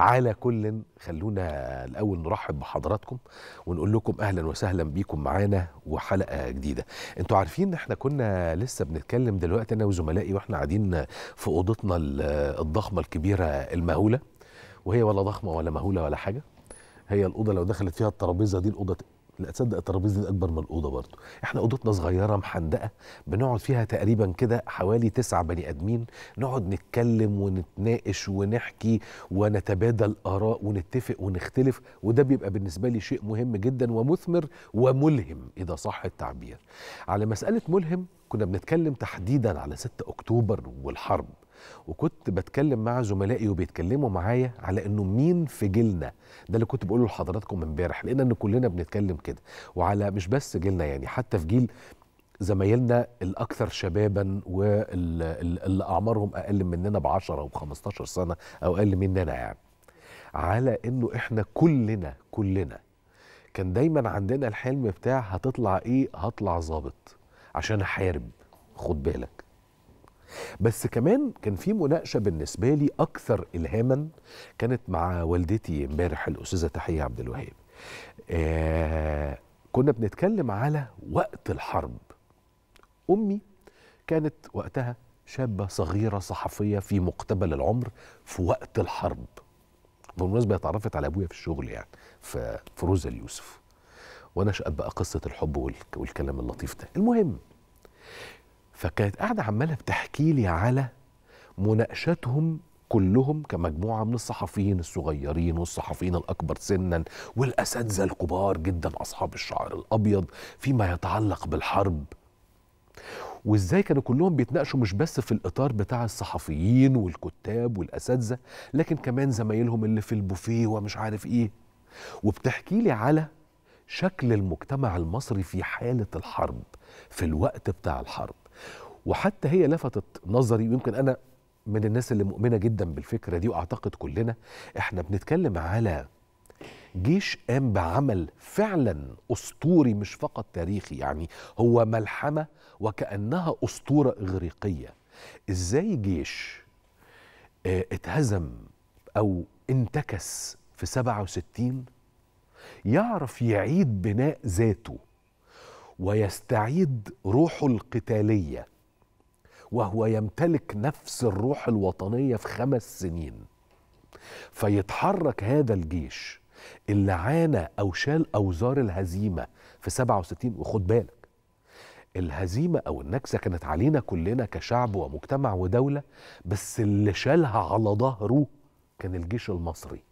على كل خلونا الاول نرحب بحضراتكم ونقول لكم اهلا وسهلا بيكم معانا وحلقه جديده انتوا عارفين احنا كنا لسه بنتكلم دلوقتي انا وزملائي واحنا قاعدين في اوضتنا الضخمه الكبيره المهوله وهي ولا ضخمه ولا مهوله ولا حاجه هي الاوضه لو دخلت فيها الترابيزه دي الاوضه لا تصدق الترابيزه دي اكبر من الاوضه برضو احنا اوضتنا صغيره محندقه بنقعد فيها تقريبا كده حوالي تسع بني ادمين نقعد نتكلم ونتناقش ونحكي ونتبادل اراء ونتفق ونختلف وده بيبقى بالنسبه لي شيء مهم جدا ومثمر وملهم اذا صح التعبير على مساله ملهم كنا بنتكلم تحديدا على 6 اكتوبر والحرب وكنت بتكلم مع زملائي وبيتكلموا معايا على انه مين في جيلنا ده اللي كنت بقوله لحضراتكم امبارح لقينا ان كلنا بنتكلم كده وعلى مش بس جيلنا يعني حتى في جيل زمايلنا الاكثر شبابا واللي اعمارهم اقل مننا ب 10 او 15 سنه او اقل مننا يعني على انه احنا كلنا كلنا كان دايما عندنا الحلم بتاع هتطلع ايه هطلع ظابط عشان احارب خد بالك بس كمان كان في مناقشه بالنسبه لي اكثر الهاما كانت مع والدتي امبارح الاستاذه تحيه عبد الوهاب آه كنا بنتكلم على وقت الحرب امي كانت وقتها شابه صغيره صحفيه في مقتبل العمر في وقت الحرب بالمناسبه اتعرفت على ابويا في الشغل يعني في فروز اليوسف وانا شقت بقى قصه الحب والكلام اللطيف ده المهم فكانت قاعده عماله بتحكي لي على مناقشاتهم كلهم كمجموعه من الصحفيين الصغيرين والصحفيين الاكبر سنا والاساتذه الكبار جدا اصحاب الشعر الابيض فيما يتعلق بالحرب وازاي كانوا كلهم بيتناقشوا مش بس في الاطار بتاع الصحفيين والكتاب والاساتذه لكن كمان زمايلهم اللي في البوفيه ومش عارف ايه وبتحكي لي على شكل المجتمع المصري في حاله الحرب في الوقت بتاع الحرب وحتى هي لفتت نظري ويمكن انا من الناس اللي مؤمنه جدا بالفكره دي واعتقد كلنا احنا بنتكلم على جيش قام بعمل فعلا اسطوري مش فقط تاريخي يعني هو ملحمه وكانها اسطوره اغريقيه ازاي جيش اه اتهزم او انتكس في 67 يعرف يعيد بناء ذاته ويستعيد روحه القتاليه وهو يمتلك نفس الروح الوطنيه في خمس سنين فيتحرك هذا الجيش اللي عانى او شال اوزار الهزيمه في 67 وخد بالك الهزيمه او النكسه كانت علينا كلنا كشعب ومجتمع ودوله بس اللي شالها على ظهره كان الجيش المصري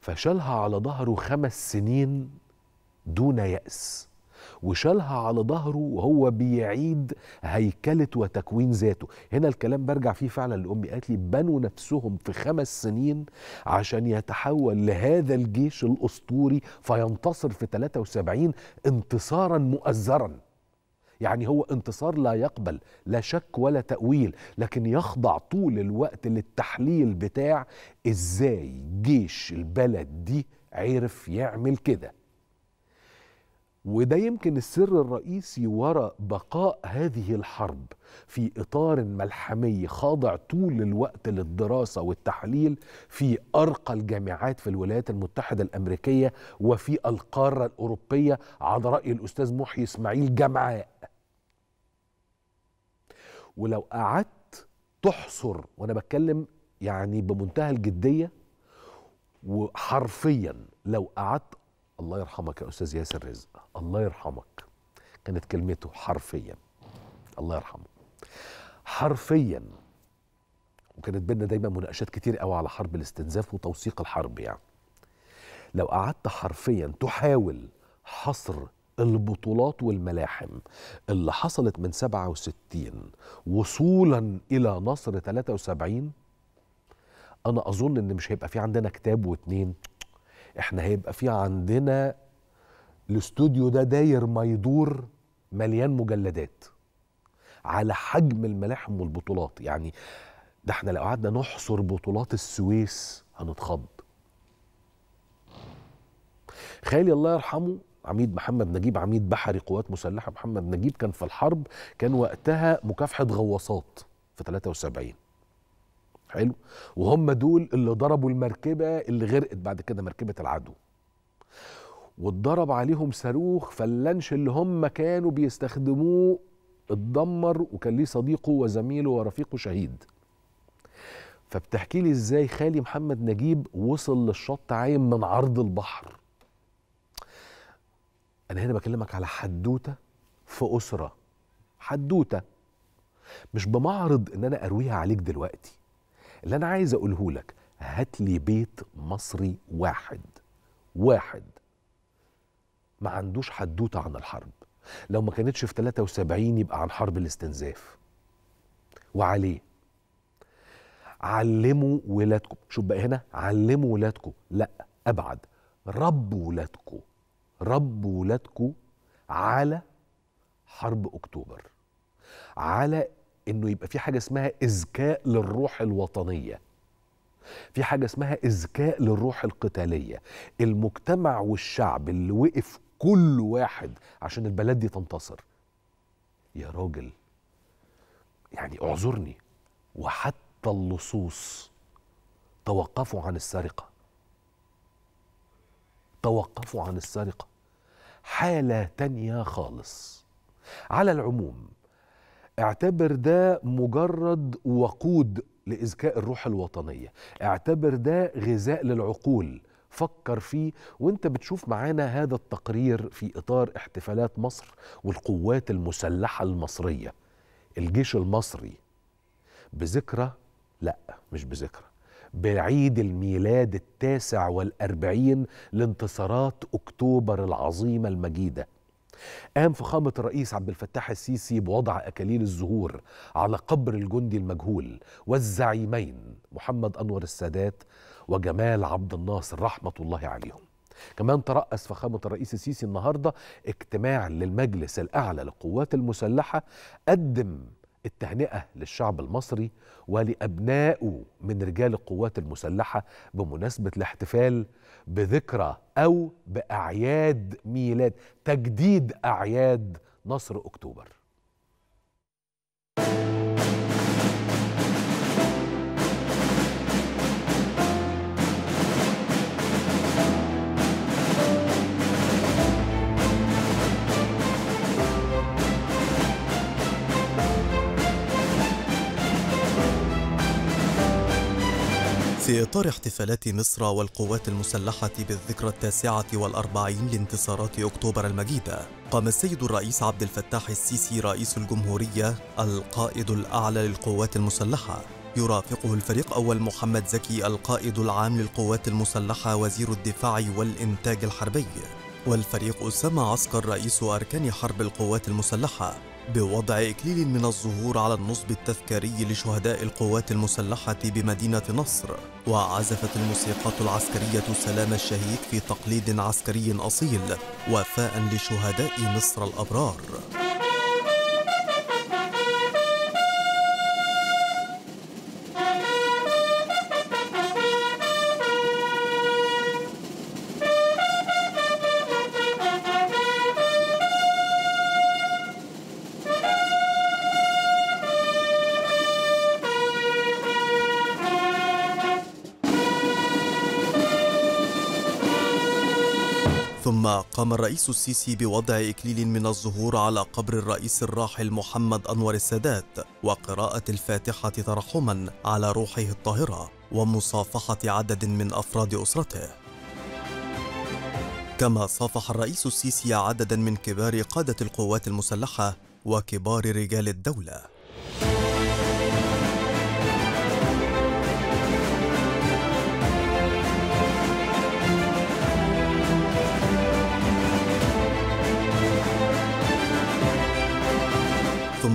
فشالها على ظهره خمس سنين دون يأس وشالها على ظهره وهو بيعيد هيكله وتكوين ذاته هنا الكلام برجع فيه فعلا لامي قالت لي بنوا نفسهم في خمس سنين عشان يتحول لهذا الجيش الاسطوري فينتصر في 73 انتصارا مؤزرا يعني هو انتصار لا يقبل لا شك ولا تأويل لكن يخضع طول الوقت للتحليل بتاع ازاي جيش البلد دي عرف يعمل كده وده يمكن السر الرئيسي وراء بقاء هذه الحرب في اطار ملحمي خاضع طول الوقت للدراسه والتحليل في ارقى الجامعات في الولايات المتحده الامريكيه وفي القاره الاوروبيه على راي الاستاذ محي اسماعيل جمعاء. ولو قعدت تحصر وانا بتكلم يعني بمنتهى الجديه وحرفيا لو قعدت الله يرحمك يا أستاذ ياسر رزق الله يرحمك كانت كلمته حرفيا الله يرحمه حرفيا وكانت بينا دايما مناقشات كتير قوي على حرب الاستنزاف وتوثيق الحرب يعني لو قعدت حرفيا تحاول حصر البطولات والملاحم اللي حصلت من 67 وصولا الى نصر 73 انا اظن ان مش هيبقى في عندنا كتاب واتنين احنا هيبقى في عندنا الاستوديو ده داير ما يدور مليان مجلدات على حجم الملاحم والبطولات يعني ده احنا لو قعدنا نحصر بطولات السويس هنتخض خالي الله يرحمه عميد محمد نجيب عميد بحري قوات مسلحه محمد نجيب كان في الحرب كان وقتها مكافحه غواصات في 73 حلو وهم دول اللي ضربوا المركبه اللي غرقت بعد كده مركبه العدو واتضرب عليهم صاروخ فاللانش اللي هم كانوا بيستخدموه اتدمر وكان ليه صديقه وزميله ورفيقه شهيد فبتحكي لي ازاي خالي محمد نجيب وصل للشط عايم من عرض البحر انا هنا بكلمك على حدوته في اسره حدوته مش بمعرض ان انا ارويها عليك دلوقتي اللي أنا عايز أقوله لك هات لي بيت مصري واحد واحد ما عندوش حدوتة عن الحرب لو ما كانتش في 73 يبقى عن حرب الاستنزاف وعليه علموا ولادكم شوف بقى هنا علموا ولادكم لا ابعد ربوا ولادكم ربوا ولادكم على حرب اكتوبر على انه يبقى في حاجه اسمها اذكاء للروح الوطنيه في حاجه اسمها اذكاء للروح القتاليه المجتمع والشعب اللي وقف كل واحد عشان البلد دي تنتصر يا راجل يعني اعذرني وحتى اللصوص توقفوا عن السرقه توقفوا عن السرقه حاله تانيه خالص على العموم اعتبر ده مجرد وقود لإزكاء الروح الوطنية اعتبر ده غذاء للعقول فكر فيه وانت بتشوف معانا هذا التقرير في إطار احتفالات مصر والقوات المسلحة المصرية الجيش المصري بذكرى لا مش بذكرى بعيد الميلاد التاسع والأربعين لانتصارات أكتوبر العظيمة المجيدة قام فخامة الرئيس عبد الفتاح السيسي بوضع أكاليل الزهور على قبر الجندي المجهول والزعيمين محمد أنور السادات وجمال عبد الناصر رحمة الله عليهم كمان ترأس فخامة الرئيس السيسي النهاردة اجتماع للمجلس الأعلى للقوات المسلحة قدم التهنئة للشعب المصري ولأبنائه من رجال القوات المسلحة بمناسبة الاحتفال بذكرى أو بأعياد ميلاد تجديد أعياد نصر أكتوبر في إطار احتفالات مصر والقوات المسلحة بالذكرى التاسعة والأربعين لانتصارات أكتوبر المجيدة قام السيد الرئيس عبد الفتاح السيسي رئيس الجمهورية القائد الأعلى للقوات المسلحة يرافقه الفريق أول محمد زكي القائد العام للقوات المسلحة وزير الدفاع والإنتاج الحربي والفريق أسامة عسكر رئيس أركان حرب القوات المسلحة بوضع إكليل من الزهور على النصب التذكاري لشهداء القوات المسلحة بمدينة نصر وعزفت الموسيقات العسكرية سلام الشهيد في تقليد عسكري أصيل وفاء لشهداء مصر الأبرار قام الرئيس السيسي بوضع إكليل من الزهور على قبر الرئيس الراحل محمد أنور السادات وقراءة الفاتحة ترحما على روحه الطاهرة ومصافحة عدد من أفراد أسرته كما صافح الرئيس السيسي عددا من كبار قادة القوات المسلحة وكبار رجال الدولة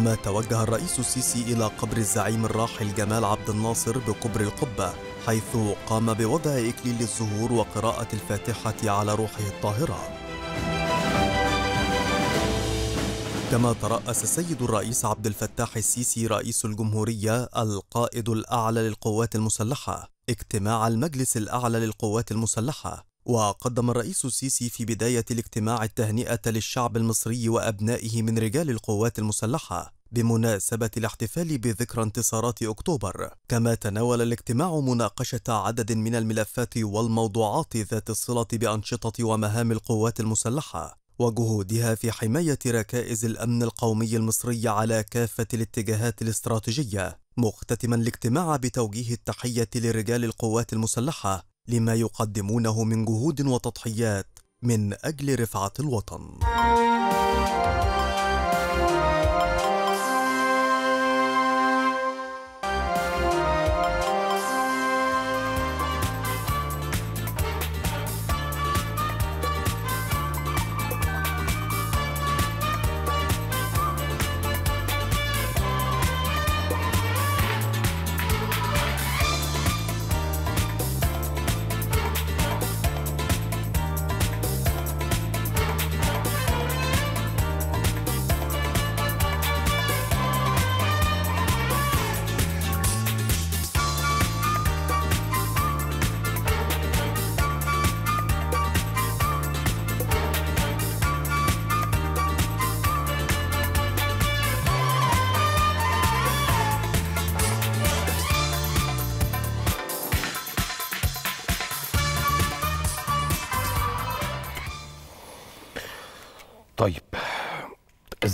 ثم توجه الرئيس السيسي إلى قبر الزعيم الراحل جمال عبد الناصر بقبر القبة حيث قام بوضع إكليل الزهور وقراءة الفاتحة على روحه الطاهرة كما ترأس السيد الرئيس عبد الفتاح السيسي رئيس الجمهورية القائد الأعلى للقوات المسلحة اجتماع المجلس الأعلى للقوات المسلحة وقدم الرئيس السيسي في بداية الاجتماع التهنئة للشعب المصري وأبنائه من رجال القوات المسلحة بمناسبة الاحتفال بذكرى انتصارات أكتوبر كما تناول الاجتماع مناقشة عدد من الملفات والموضوعات ذات الصلة بأنشطة ومهام القوات المسلحة وجهودها في حماية ركائز الأمن القومي المصري على كافة الاتجاهات الاستراتيجية مختتما الاجتماع بتوجيه التحية لرجال القوات المسلحة لما يقدمونه من جهود وتضحيات من أجل رفعة الوطن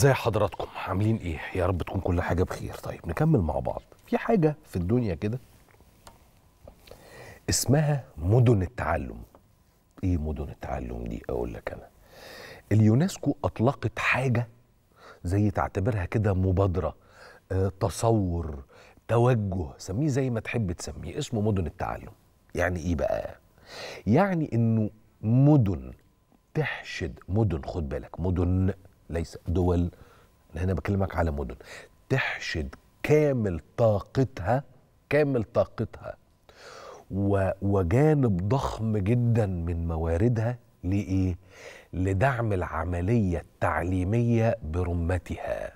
ازاي حضراتكم عاملين ايه يا رب تكون كل حاجه بخير طيب نكمل مع بعض في حاجه في الدنيا كده اسمها مدن التعلم ايه مدن التعلم دي اقول لك انا اليونسكو اطلقت حاجه زي تعتبرها كده مبادره آه، تصور توجه سميه زي ما تحب تسميه اسمه مدن التعلم يعني ايه بقى يعني انه مدن تحشد مدن خد بالك مدن ليس دول انا هنا بكلمك على مدن تحشد كامل طاقتها كامل طاقتها وجانب ضخم جدا من مواردها لإيه؟ لدعم العملية التعليمية برمتها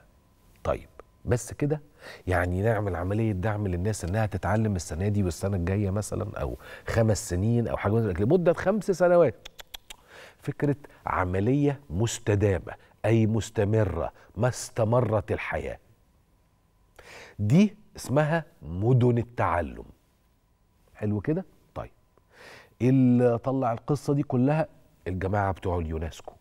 طيب بس كده يعني نعمل عملية دعم للناس إنها تتعلم السنة دي والسنة الجاية مثلا أو خمس سنين أو حاجة لمدة خمس سنوات فكرة عملية مستدامة أي مستمرة ما استمرت الحياة دي اسمها مدن التعلم حلو كده؟ طيب اللي طلع القصة دي كلها الجماعة بتوع اليونسكو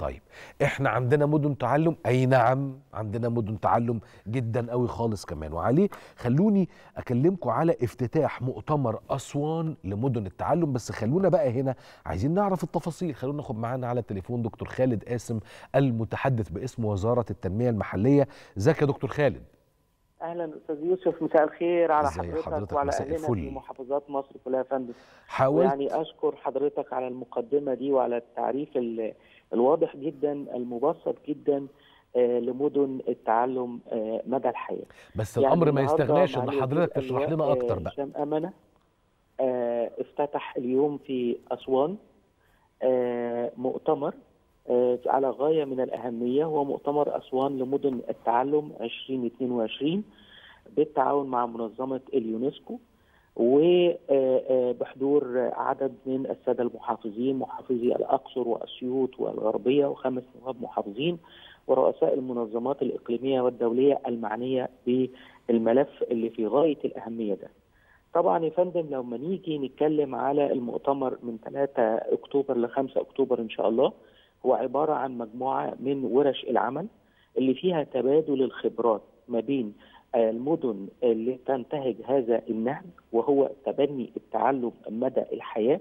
طيب احنا عندنا مدن تعلم اي نعم عندنا مدن تعلم جدا قوي خالص كمان وعليه خلوني اكلمكم على افتتاح مؤتمر اسوان لمدن التعلم بس خلونا بقى هنا عايزين نعرف التفاصيل خلونا ناخد معانا على التليفون دكتور خالد قاسم المتحدث باسم وزاره التنميه المحليه ازيك يا دكتور خالد اهلا استاذ يوسف مساء الخير على حضرتك, حضرتك وعلى اهلنا في محافظات مصر كلها يا فندم حاولت يعني اشكر حضرتك على المقدمه دي وعلى التعريف اللي الواضح جدا المبسط جدا آه، لمدن التعلم آه، مدى الحياه بس يعني الامر ما يستغناش ان حضرتك تشرح لنا آه، اكتر بقى هشام امانه افتتح اليوم في اسوان مؤتمر على غايه من الاهميه هو مؤتمر اسوان لمدن التعلم 2022 بالتعاون مع منظمه اليونسكو وبحضور عدد من الساده المحافظين محافظي الاقصر واسيوط والغربيه وخمس نواب محافظين ورؤساء المنظمات الاقليميه والدوليه المعنيه بالملف اللي في غايه الاهميه ده. طبعا يا فندم لو ما نيجي نتكلم على المؤتمر من 3 اكتوبر ل 5 اكتوبر ان شاء الله هو عباره عن مجموعه من ورش العمل اللي فيها تبادل الخبرات ما بين المدن اللي تنتهج هذا النهج وهو تبني التعلم مدى الحياه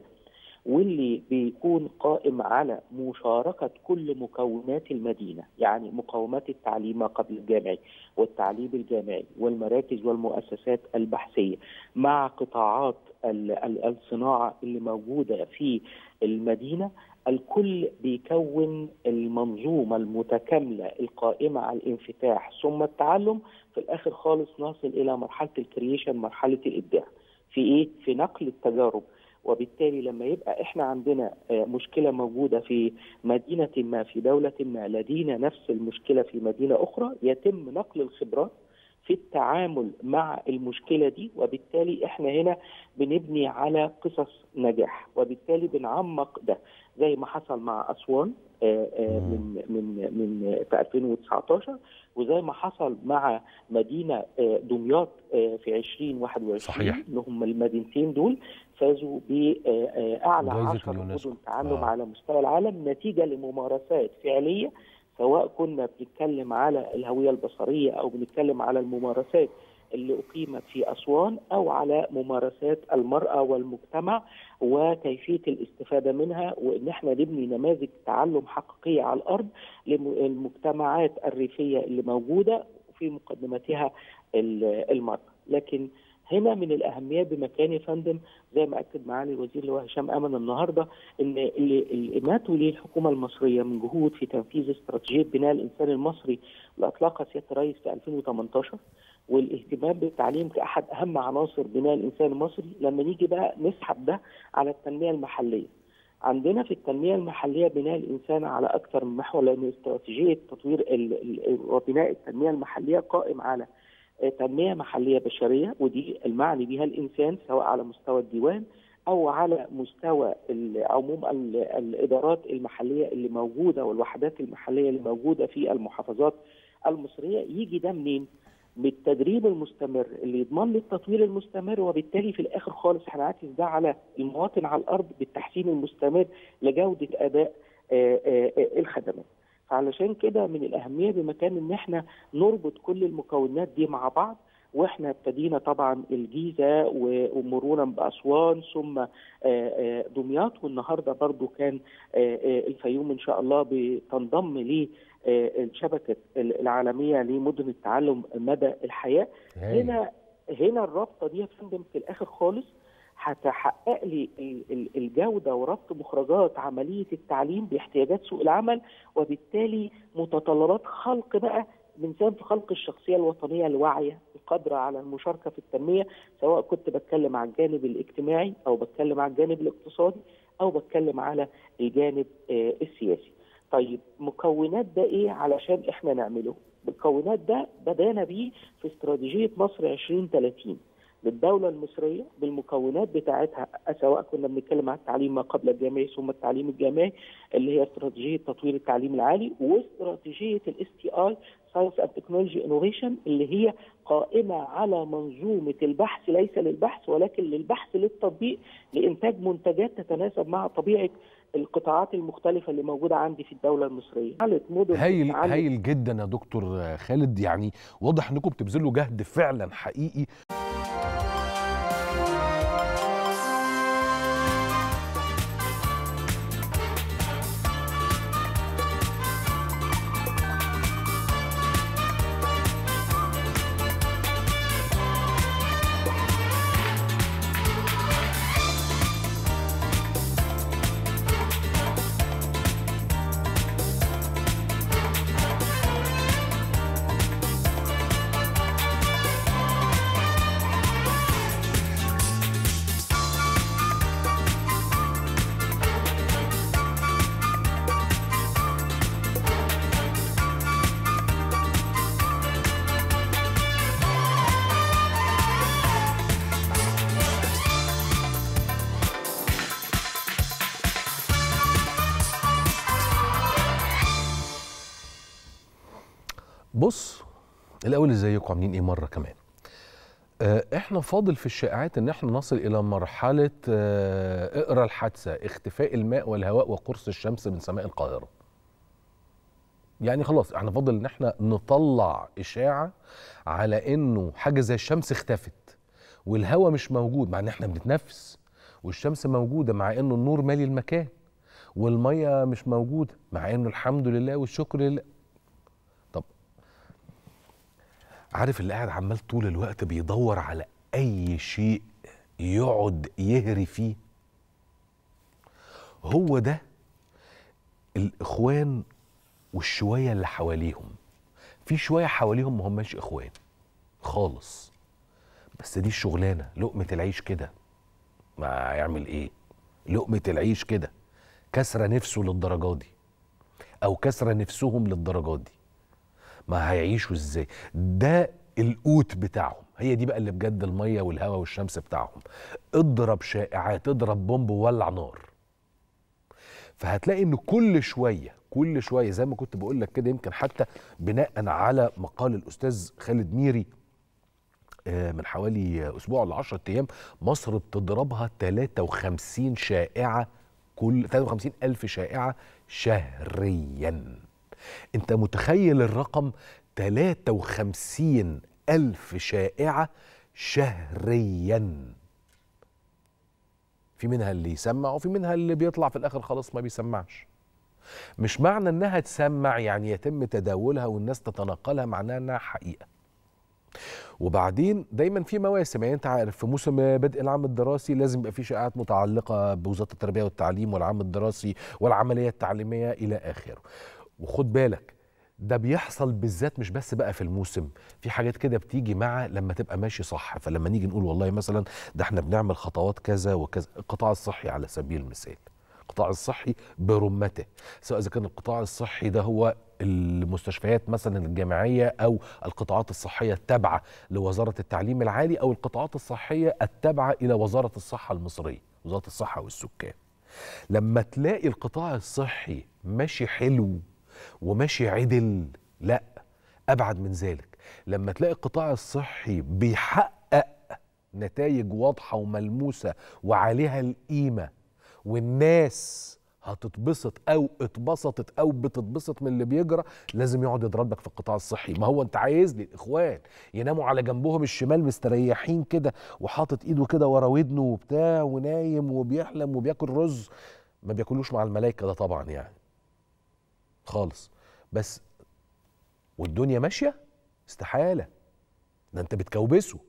واللي بيكون قائم على مشاركة كل مكونات المدينة يعني مقومات التعليم ما قبل الجامعي والتعليم الجامعي والمراكز والمؤسسات البحثية مع قطاعات الصناعة اللي موجودة في المدينة الكل بيكون المنظومة المتكاملة القائمة على الانفتاح ثم التعلم في الآخر خالص نصل إلى مرحلة الكرييشن مرحلة الإبداع في إيه؟ في نقل التجارب وبالتالي لما يبقى احنا عندنا آه، مشكله موجوده في مدينه ما في دوله ما لدينا نفس المشكله في مدينه اخرى يتم نقل الخبرات في التعامل مع المشكله دي وبالتالي احنا هنا بنبني على قصص نجاح وبالتالي بنعمق ده زي ما حصل مع اسوان آه، آه، من من من في 2019 وزي ما حصل مع مدينه آه، دمياط في 2021 صحيح ان هم المدينتين دول فازوا باعلى 10 مدن تعلم آه. على مستوى العالم نتيجه لممارسات فعليه سواء كنا بنتكلم على الهويه البصريه او بنتكلم على الممارسات اللي اقيمت في اسوان او على ممارسات المراه والمجتمع وكيفيه الاستفاده منها وان احنا نبني نماذج تعلم حقيقيه على الارض للمجتمعات الريفيه اللي موجوده في مقدمتها المراه لكن هنا من الاهميه بمكان يا فندم زي ما اكد معالي الوزير اللي هو هشام أمن النهارده ان اللي, ما توليه الحكومه المصريه من جهود في تنفيذ استراتيجيه بناء الانسان المصري اللي اطلقها سياده الرئيس في 2018 والاهتمام بالتعليم كاحد اهم عناصر بناء الانسان المصري لما نيجي بقى نسحب ده على التنميه المحليه عندنا في التنميه المحليه بناء الانسان على اكثر من محور لان استراتيجيه تطوير وبناء التنميه المحليه قائم على آه، تنميه محليه بشريه ودي المعني بها الانسان سواء على مستوى الديوان او على مستوى عموم الادارات المحليه اللي موجوده والوحدات المحليه اللي موجوده في المحافظات المصريه يجي ده منين؟ بالتدريب المستمر اللي يضمن لي التطوير المستمر وبالتالي في الاخر خالص هنعكس ده على المواطن على الارض بالتحسين المستمر لجوده اداء آه، آه، الخدمات. فعلشان كده من الأهمية بمكان إن إحنا نربط كل المكونات دي مع بعض واحنا ابتدينا طبعا الجيزه ومرورا باسوان ثم آه، آه، دمياط والنهارده برضو كان آه، الفيوم ان شاء الله بتنضم للشبكه العالميه لمدن التعلم مدى الحياه هنا هنا الرابطه دي يا فندم في الاخر خالص هتحقق لي الجودة وربط مخرجات عملية التعليم باحتياجات سوق العمل وبالتالي متطلبات خلق بقى من سهم في خلق الشخصية الوطنية الواعية القادرة على المشاركة في التنمية سواء كنت بتكلم على الجانب الاجتماعي أو بتكلم على الجانب الاقتصادي أو بتكلم على الجانب آه، السياسي طيب مكونات ده إيه علشان إحنا نعمله مكونات ده بدانا بيه في استراتيجية مصر 2030 للدولة المصرية بالمكونات بتاعتها سواء كنا بنتكلم عن التعليم ما قبل الجامعي ثم التعليم الجامعي اللي هي استراتيجية تطوير التعليم العالي واستراتيجية الاس تي اي ساينس اند تكنولوجي انوفيشن اللي هي قائمة على منظومة البحث ليس للبحث ولكن للبحث للتطبيق لإنتاج منتجات تتناسب مع طبيعة القطاعات المختلفة اللي موجودة عندي في الدولة المصرية هايل هايل جدا يا دكتور خالد يعني واضح انكم بتبذلوا جهد فعلا حقيقي هنشوفكم عاملين ايه مره كمان آه، احنا فاضل في الشائعات ان احنا نصل الى مرحله آه، اقرا الحادثه اختفاء الماء والهواء وقرص الشمس من سماء القاهره يعني خلاص احنا فاضل ان احنا نطلع اشاعه على انه حاجه زي الشمس اختفت والهواء مش موجود مع ان احنا بنتنفس والشمس موجوده مع انه النور مالي المكان والميه مش موجوده مع انه الحمد لله والشكر لله عارف اللي قاعد عمال طول الوقت بيدور على اي شيء يقعد يهري فيه هو ده الاخوان والشويه اللي حواليهم في شويه حواليهم ما هماش اخوان خالص بس دي الشغلانه لقمه العيش كده ما يعمل ايه لقمه العيش كده كسره نفسه للدرجه دي او كسره نفسهم للدرجه دي ما هيعيشوا ازاي ده القوت بتاعهم هي دي بقى اللي بجد الميه والهواء والشمس بتاعهم اضرب شائعات اضرب بومب وولع نار فهتلاقي ان كل شويه كل شويه زي ما كنت بقول لك كده يمكن حتى بناء على مقال الاستاذ خالد ميري آه، من حوالي اسبوع ل 10 ايام مصر بتضربها 53 شائعه كل 53 الف شائعه شهريا انت متخيل الرقم 53 ألف شائعة شهريا في منها اللي يسمع وفي منها اللي بيطلع في الآخر خلاص ما بيسمعش مش معنى انها تسمع يعني يتم تداولها والناس تتناقلها معناها انها حقيقه وبعدين دايما في مواسم يعني انت عارف في موسم بدء العام الدراسي لازم يبقى في شائعات متعلقه بوزاره التربيه والتعليم والعام الدراسي والعمليه التعليميه الى اخره وخد بالك ده بيحصل بالذات مش بس بقى في الموسم في حاجات كده بتيجي مع لما تبقى ماشي صح فلما نيجي نقول والله مثلا ده احنا بنعمل خطوات كذا وكذا القطاع الصحي على سبيل المثال القطاع الصحي برمته سواء اذا كان القطاع الصحي ده هو المستشفيات مثلا الجامعيه او القطاعات الصحيه التابعه لوزاره التعليم العالي او القطاعات الصحيه التابعه الى وزاره الصحه المصريه وزاره الصحه والسكان لما تلاقي القطاع الصحي ماشي حلو وماشي عدل لا ابعد من ذلك لما تلاقي القطاع الصحي بيحقق نتائج واضحه وملموسه وعليها القيمه والناس هتتبسط او اتبسطت او بتتبسط من اللي بيجرى لازم يقعد يضربك في القطاع الصحي ما هو انت عايز لي الاخوان يناموا على جنبهم الشمال مستريحين كده وحاطط ايده كده ورا ودنه وبتاع ونايم وبيحلم وبياكل رز ما بياكلوش مع الملائكه ده طبعا يعني خالص بس والدنيا ماشيه استحاله ده انت بتكوبسه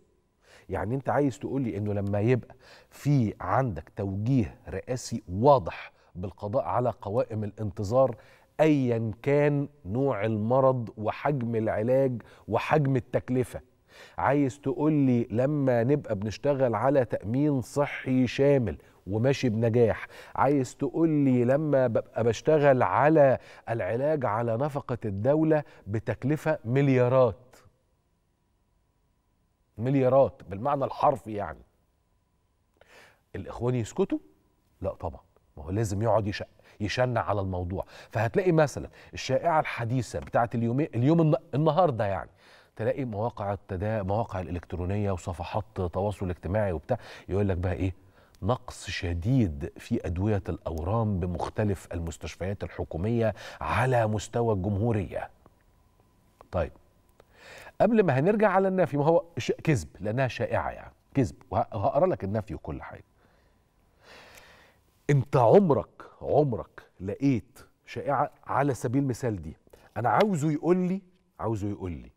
يعني انت عايز تقول لي انه لما يبقى في عندك توجيه رئاسي واضح بالقضاء على قوائم الانتظار ايا كان نوع المرض وحجم العلاج وحجم التكلفه عايز تقول لي لما نبقى بنشتغل على تامين صحي شامل وماشي بنجاح عايز تقول لي لما ببقى بشتغل على العلاج على نفقة الدولة بتكلفة مليارات مليارات بالمعنى الحرفي يعني الإخوان يسكتوا؟ لا طبعا ما هو لازم يقعد يشق يشنع على الموضوع فهتلاقي مثلا الشائعة الحديثة بتاعت اليوم اليوم النهاردة يعني تلاقي مواقع التدا مواقع الإلكترونية وصفحات تواصل اجتماعي وبتاع يقول لك بقى إيه نقص شديد في أدوية الأورام بمختلف المستشفيات الحكومية على مستوى الجمهورية طيب قبل ما هنرجع على النفي ما هو كذب لأنها شائعة يعني كذب وهقرا لك النفي وكل حاجة أنت عمرك عمرك لقيت شائعة على سبيل المثال دي أنا عاوزه يقول لي عاوزه يقول لي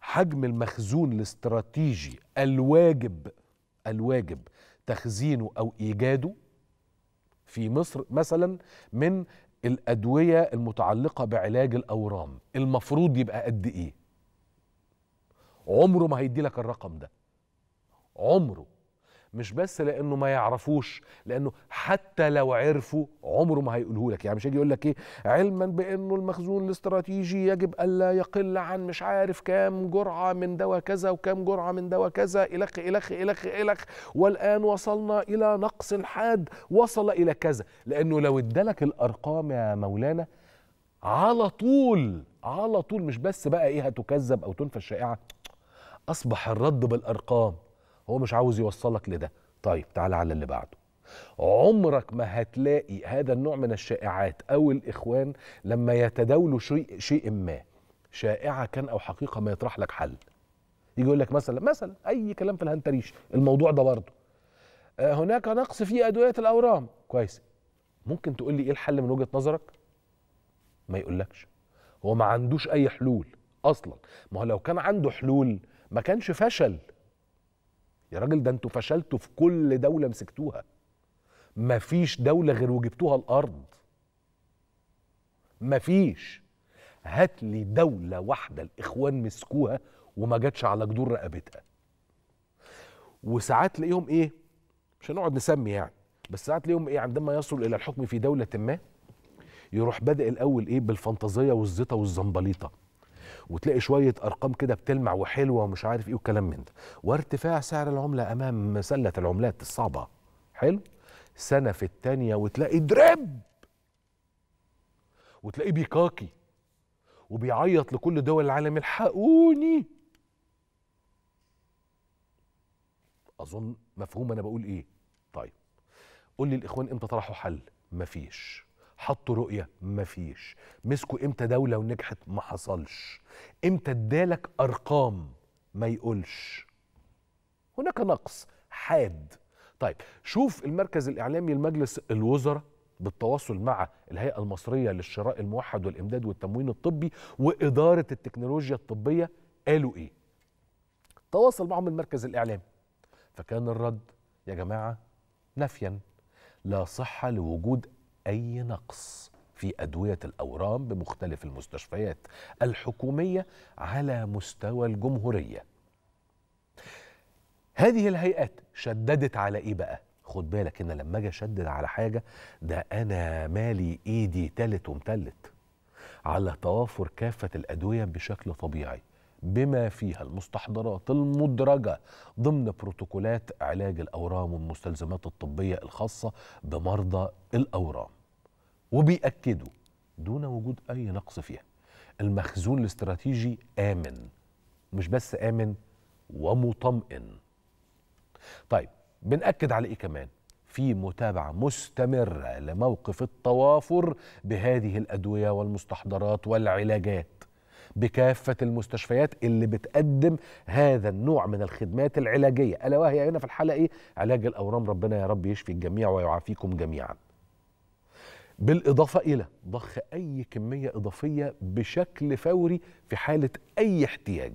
حجم المخزون الاستراتيجي الواجب الواجب تخزينه أو إيجاده في مصر مثلا من الأدوية المتعلقة بعلاج الأورام المفروض يبقى قد إيه عمره ما هيدي لك الرقم ده عمره مش بس لانه ما يعرفوش لانه حتى لو عرفوا عمره ما هيقوله لك يعني مش هيجي يقول لك ايه علما بانه المخزون الاستراتيجي يجب الا يقل عن مش عارف كام جرعه من دواء كذا وكام جرعه من دواء كذا الخ الخ الخ الخ والان وصلنا الى نقص حاد وصل الى كذا لانه لو ادالك الارقام يا مولانا على طول على طول مش بس بقى ايه هتكذب او تنفى الشائعه اصبح الرد بالارقام هو مش عاوز يوصلك لده طيب تعالى على اللي بعده عمرك ما هتلاقي هذا النوع من الشائعات او الاخوان لما يتداولوا شيء شيء ما شائعه كان او حقيقه ما يطرح لك حل يجي يقول لك مثلا مثلا اي كلام في الهنتريش الموضوع ده برضه آه، هناك نقص في ادويه الاورام كويس ممكن تقول لي ايه الحل من وجهه نظرك ما يقولكش هو ما عندوش اي حلول اصلا ما هو لو كان عنده حلول ما كانش فشل يا راجل ده انتوا فشلتوا في كل دوله مسكتوها مفيش دوله غير وجبتوها الارض مفيش هات لي دوله واحده الاخوان مسكوها وما جاتش على جدور رقبتها وساعات تلاقيهم ايه مش هنقعد نسمي يعني بس ساعات تلاقيهم ايه عندما يصل الى الحكم في دوله ما يروح بادئ الاول ايه بالفانتازيه والزيطه والزنبليطه وتلاقي شويه ارقام كده بتلمع وحلوه ومش عارف ايه والكلام من ده وارتفاع سعر العمله امام سله العملات الصعبه حلو سنه في الثانيه وتلاقي درب وتلاقيه بيكاكي وبيعيط لكل دول العالم الحقوني اظن مفهوم انا بقول ايه طيب قول لي الاخوان امتى طرحوا حل مفيش حطوا رؤيه مفيش مسكوا امتى دوله ونجحت ما حصلش امتى ادالك ارقام ما يقولش هناك نقص حاد طيب شوف المركز الاعلامي لمجلس الوزراء بالتواصل مع الهيئه المصريه للشراء الموحد والامداد والتموين الطبي واداره التكنولوجيا الطبيه قالوا ايه تواصل معهم المركز الاعلامي فكان الرد يا جماعه نفيا لا صحه لوجود أي نقص في أدوية الأورام بمختلف المستشفيات الحكومية على مستوى الجمهورية هذه الهيئات شددت على إيه بقى؟ خد بالك إن لما أجي أشدد على حاجة ده أنا مالي إيدي تلت ومتلت على توافر كافة الأدوية بشكل طبيعي بما فيها المستحضرات المدرجه ضمن بروتوكولات علاج الاورام والمستلزمات الطبيه الخاصه بمرضى الاورام وبيأكدوا دون وجود اي نقص فيها المخزون الاستراتيجي امن مش بس امن ومطمئن طيب بنأكد على ايه كمان في متابعه مستمره لموقف التوافر بهذه الادويه والمستحضرات والعلاجات بكافه المستشفيات اللي بتقدم هذا النوع من الخدمات العلاجيه الا وهي هنا في الحلقه ايه علاج الاورام ربنا يا رب يشفي الجميع ويعافيكم جميعا بالإضافة إلى ضخ أي كمية إضافية بشكل فوري في حالة أي احتياج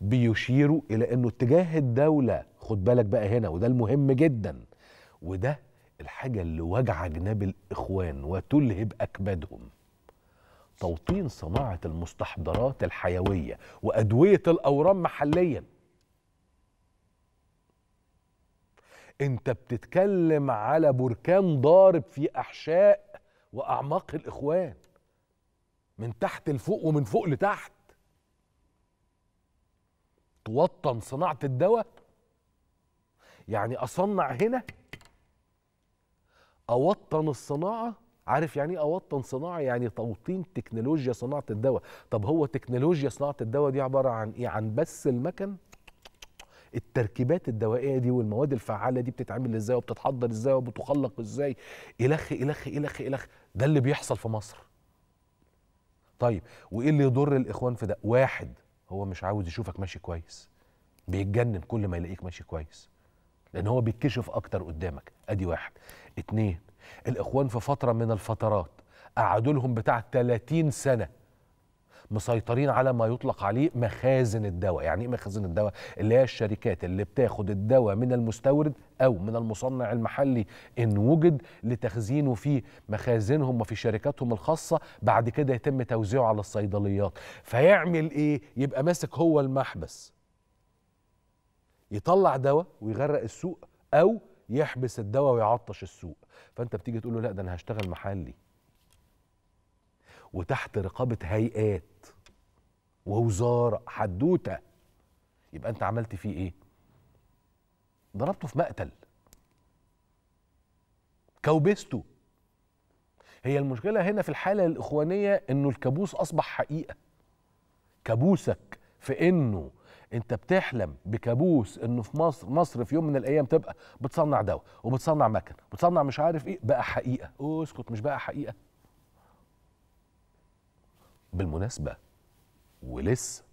بيشيروا إلى أنه اتجاه الدولة خد بالك بقى هنا وده المهم جدا وده الحاجة اللي واجعة جناب الإخوان وتلهب أكبادهم توطين صناعة المستحضرات الحيوية وأدوية الأورام محليا انت بتتكلم على بركان ضارب في أحشاء وأعماق الإخوان من تحت لفوق ومن فوق لتحت توطن صناعة الدواء يعني أصنع هنا أوطن الصناعة عارف يعني ايه اوطن صناعي يعني توطين تكنولوجيا صناعه الدواء طب هو تكنولوجيا صناعه الدواء دي عباره عن ايه عن بس المكن التركيبات الدوائيه دي والمواد الفعاله دي بتتعمل ازاي وبتتحضر ازاي وبتخلق ازاي الخ الخ الخ الخ ده اللي بيحصل في مصر طيب وايه اللي يضر الاخوان في ده واحد هو مش عاوز يشوفك ماشي كويس بيتجنن كل ما يلاقيك ماشي كويس لان هو بيتكشف اكتر قدامك ادي واحد اتنين الإخوان في فترة من الفترات قعدوا لهم بتاع 30 سنة مسيطرين على ما يطلق عليه مخازن الدواء يعني ايه مخازن الدواء اللي هي الشركات اللي بتاخد الدواء من المستورد او من المصنع المحلي ان وجد لتخزينه في مخازنهم وفي شركاتهم الخاصه بعد كده يتم توزيعه على الصيدليات فيعمل ايه يبقى ماسك هو المحبس يطلع دواء ويغرق السوق او يحبس الدواء ويعطش السوق فانت بتيجي تقول له لا ده انا هشتغل محلي وتحت رقابه هيئات ووزاره حدوته يبقى انت عملت فيه ايه ضربته في مقتل كوبسته هي المشكله هنا في الحاله الاخوانيه انه الكابوس اصبح حقيقه كابوسك في انه انت بتحلم بكابوس انه في مصر مصر في يوم من الايام تبقى بتصنع دواء وبتصنع مكن وبتصنع مش عارف ايه بقى حقيقه اسكت مش بقى حقيقه بالمناسبه ولسه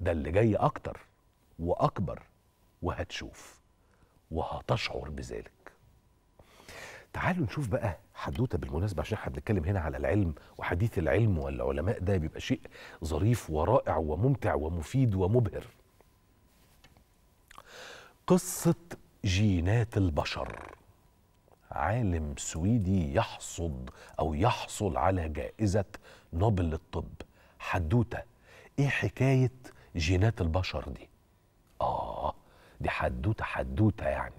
ده اللي جاي اكتر واكبر وهتشوف وهتشعر بذلك تعالوا نشوف بقى حدوته بالمناسبه عشان احنا بنتكلم هنا على العلم وحديث العلم والعلماء ده بيبقى شيء ظريف ورائع وممتع ومفيد ومبهر. قصه جينات البشر. عالم سويدي يحصد او يحصل على جائزه نوبل للطب. حدوته ايه حكايه جينات البشر دي؟ اه دي حدوته حدوته يعني.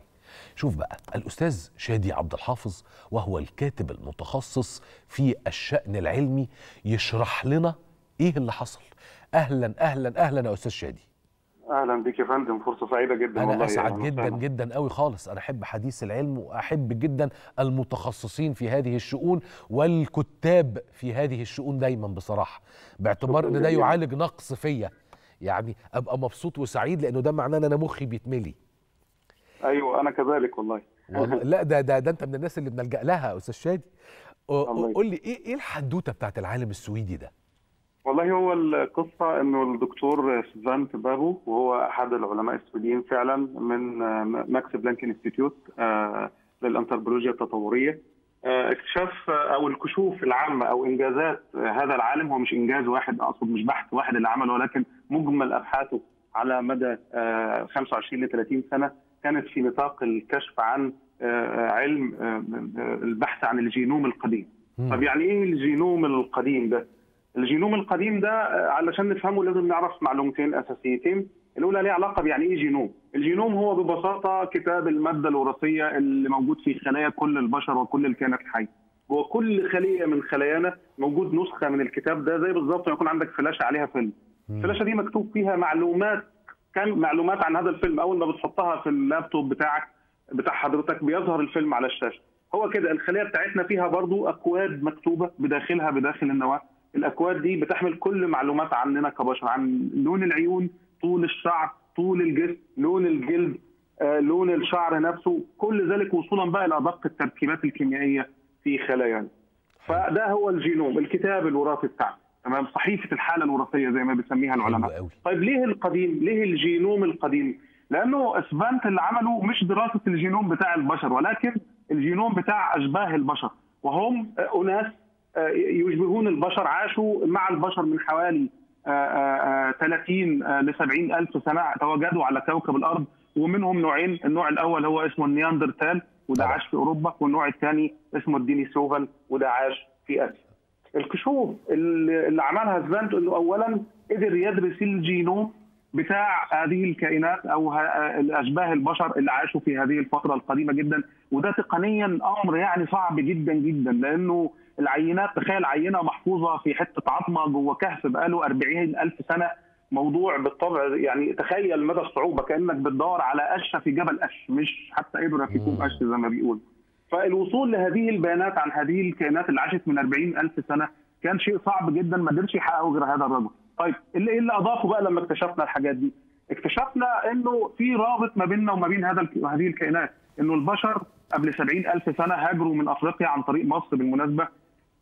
شوف بقى الأستاذ شادي عبد الحافظ وهو الكاتب المتخصص في الشأن العلمي يشرح لنا إيه اللي حصل أهلا أهلا أهلا يا أستاذ شادي اهلا بيك يا فندم فرصه سعيده جدا انا والله اسعد يعني جدا سعيدة. جدا قوي خالص انا احب حديث العلم واحب جدا المتخصصين في هذه الشؤون والكتاب في هذه الشؤون دايما بصراحه باعتبار ان ده يعالج نقص فيا يعني ابقى مبسوط وسعيد لانه ده معناه ان انا مخي بيتملي ايوه انا كذلك والله لا ده ده ده انت من الناس اللي بنلجا لها يا استاذ شادي قول لي ايه ايه الحدوته بتاعت العالم السويدي ده والله هو القصه انه الدكتور سوزان تباغو وهو احد العلماء السويديين فعلا من آه، ماكس بلانك انستيتيوت آه، للانثروبولوجيا التطوريه آه، اكتشاف او الكشوف العامه او انجازات هذا العالم هو مش انجاز واحد اقصد مش بحث واحد اللي عمله ولكن مجمل ابحاثه على مدى 25 ل 30 سنه كانت في نطاق الكشف عن آه، علم آه، آه، البحث عن الجينوم القديم طب يعني ايه الجينوم القديم ده الجينوم القديم ده علشان نفهمه لازم نعرف معلومتين اساسيتين الاولى ليها علاقه يعني ايه جينوم الجينوم هو ببساطه كتاب الماده الوراثيه اللي موجود في خلايا كل البشر وكل الكائنات الحيه وكل خليه من خلايانا موجود نسخه من الكتاب ده زي بالظبط يكون عندك فلاشه عليها فيلم الفلاشه دي مكتوب فيها معلومات كم معلومات عن هذا الفيلم اول ما بتحطها في اللابتوب بتاعك بتاع حضرتك بيظهر الفيلم على الشاشه هو كده الخليه بتاعتنا فيها برضو اكواد مكتوبه بداخلها بداخل النواه الاكواد دي بتحمل كل معلومات عننا كبشر عن لون العيون طول الشعر طول الجسم لون الجلد آه، لون الشعر نفسه كل ذلك وصولا بقى الى ادق التركيبات الكيميائيه في خلايانا فده هو الجينوم الكتاب الوراثي بتاعنا تمام صحيفه الحاله الوراثيه زي ما بيسميها العلماء طيب ليه القديم ليه الجينوم القديم لانه اسفانت اللي عمله مش دراسه الجينوم بتاع البشر ولكن الجينوم بتاع اشباه البشر وهم اناس آه، يشبهون البشر عاشوا مع البشر من حوالي 30 ل 70 ألف سنة تواجدوا على كوكب الأرض ومنهم نوعين النوع الأول هو اسمه النياندرتال وده عاش في أوروبا والنوع الثاني اسمه الدينيسوفان وده عاش في آسيا الكشوف اللي عملها سبانت انه اولا قدر يدرس الجينوم بتاع هذه الكائنات او الاشباه البشر اللي عاشوا في هذه الفتره القديمه جدا وده تقنيا امر يعني صعب جدا جدا لانه العينات تخيل عينه محفوظه في حته عظمه جوه كهف بقاله 40 الف سنه موضوع بالطبع يعني تخيل مدى الصعوبه كانك بتدور على قشه في جبل قش مش حتى قدر يكون قش زي ما بيقولوا فالوصول لهذه البيانات عن هذه الكائنات اللي عاشت من 40 ألف سنة كان شيء صعب جدا ما قدرش يحققه غير هذا الرجل. طيب اللي, اللي أضافه بقى لما اكتشفنا الحاجات دي؟ اكتشفنا انه في رابط ما بيننا وما بين هذا هذه الكائنات انه البشر قبل 70 ألف سنة هاجروا من أفريقيا عن طريق مصر بالمناسبة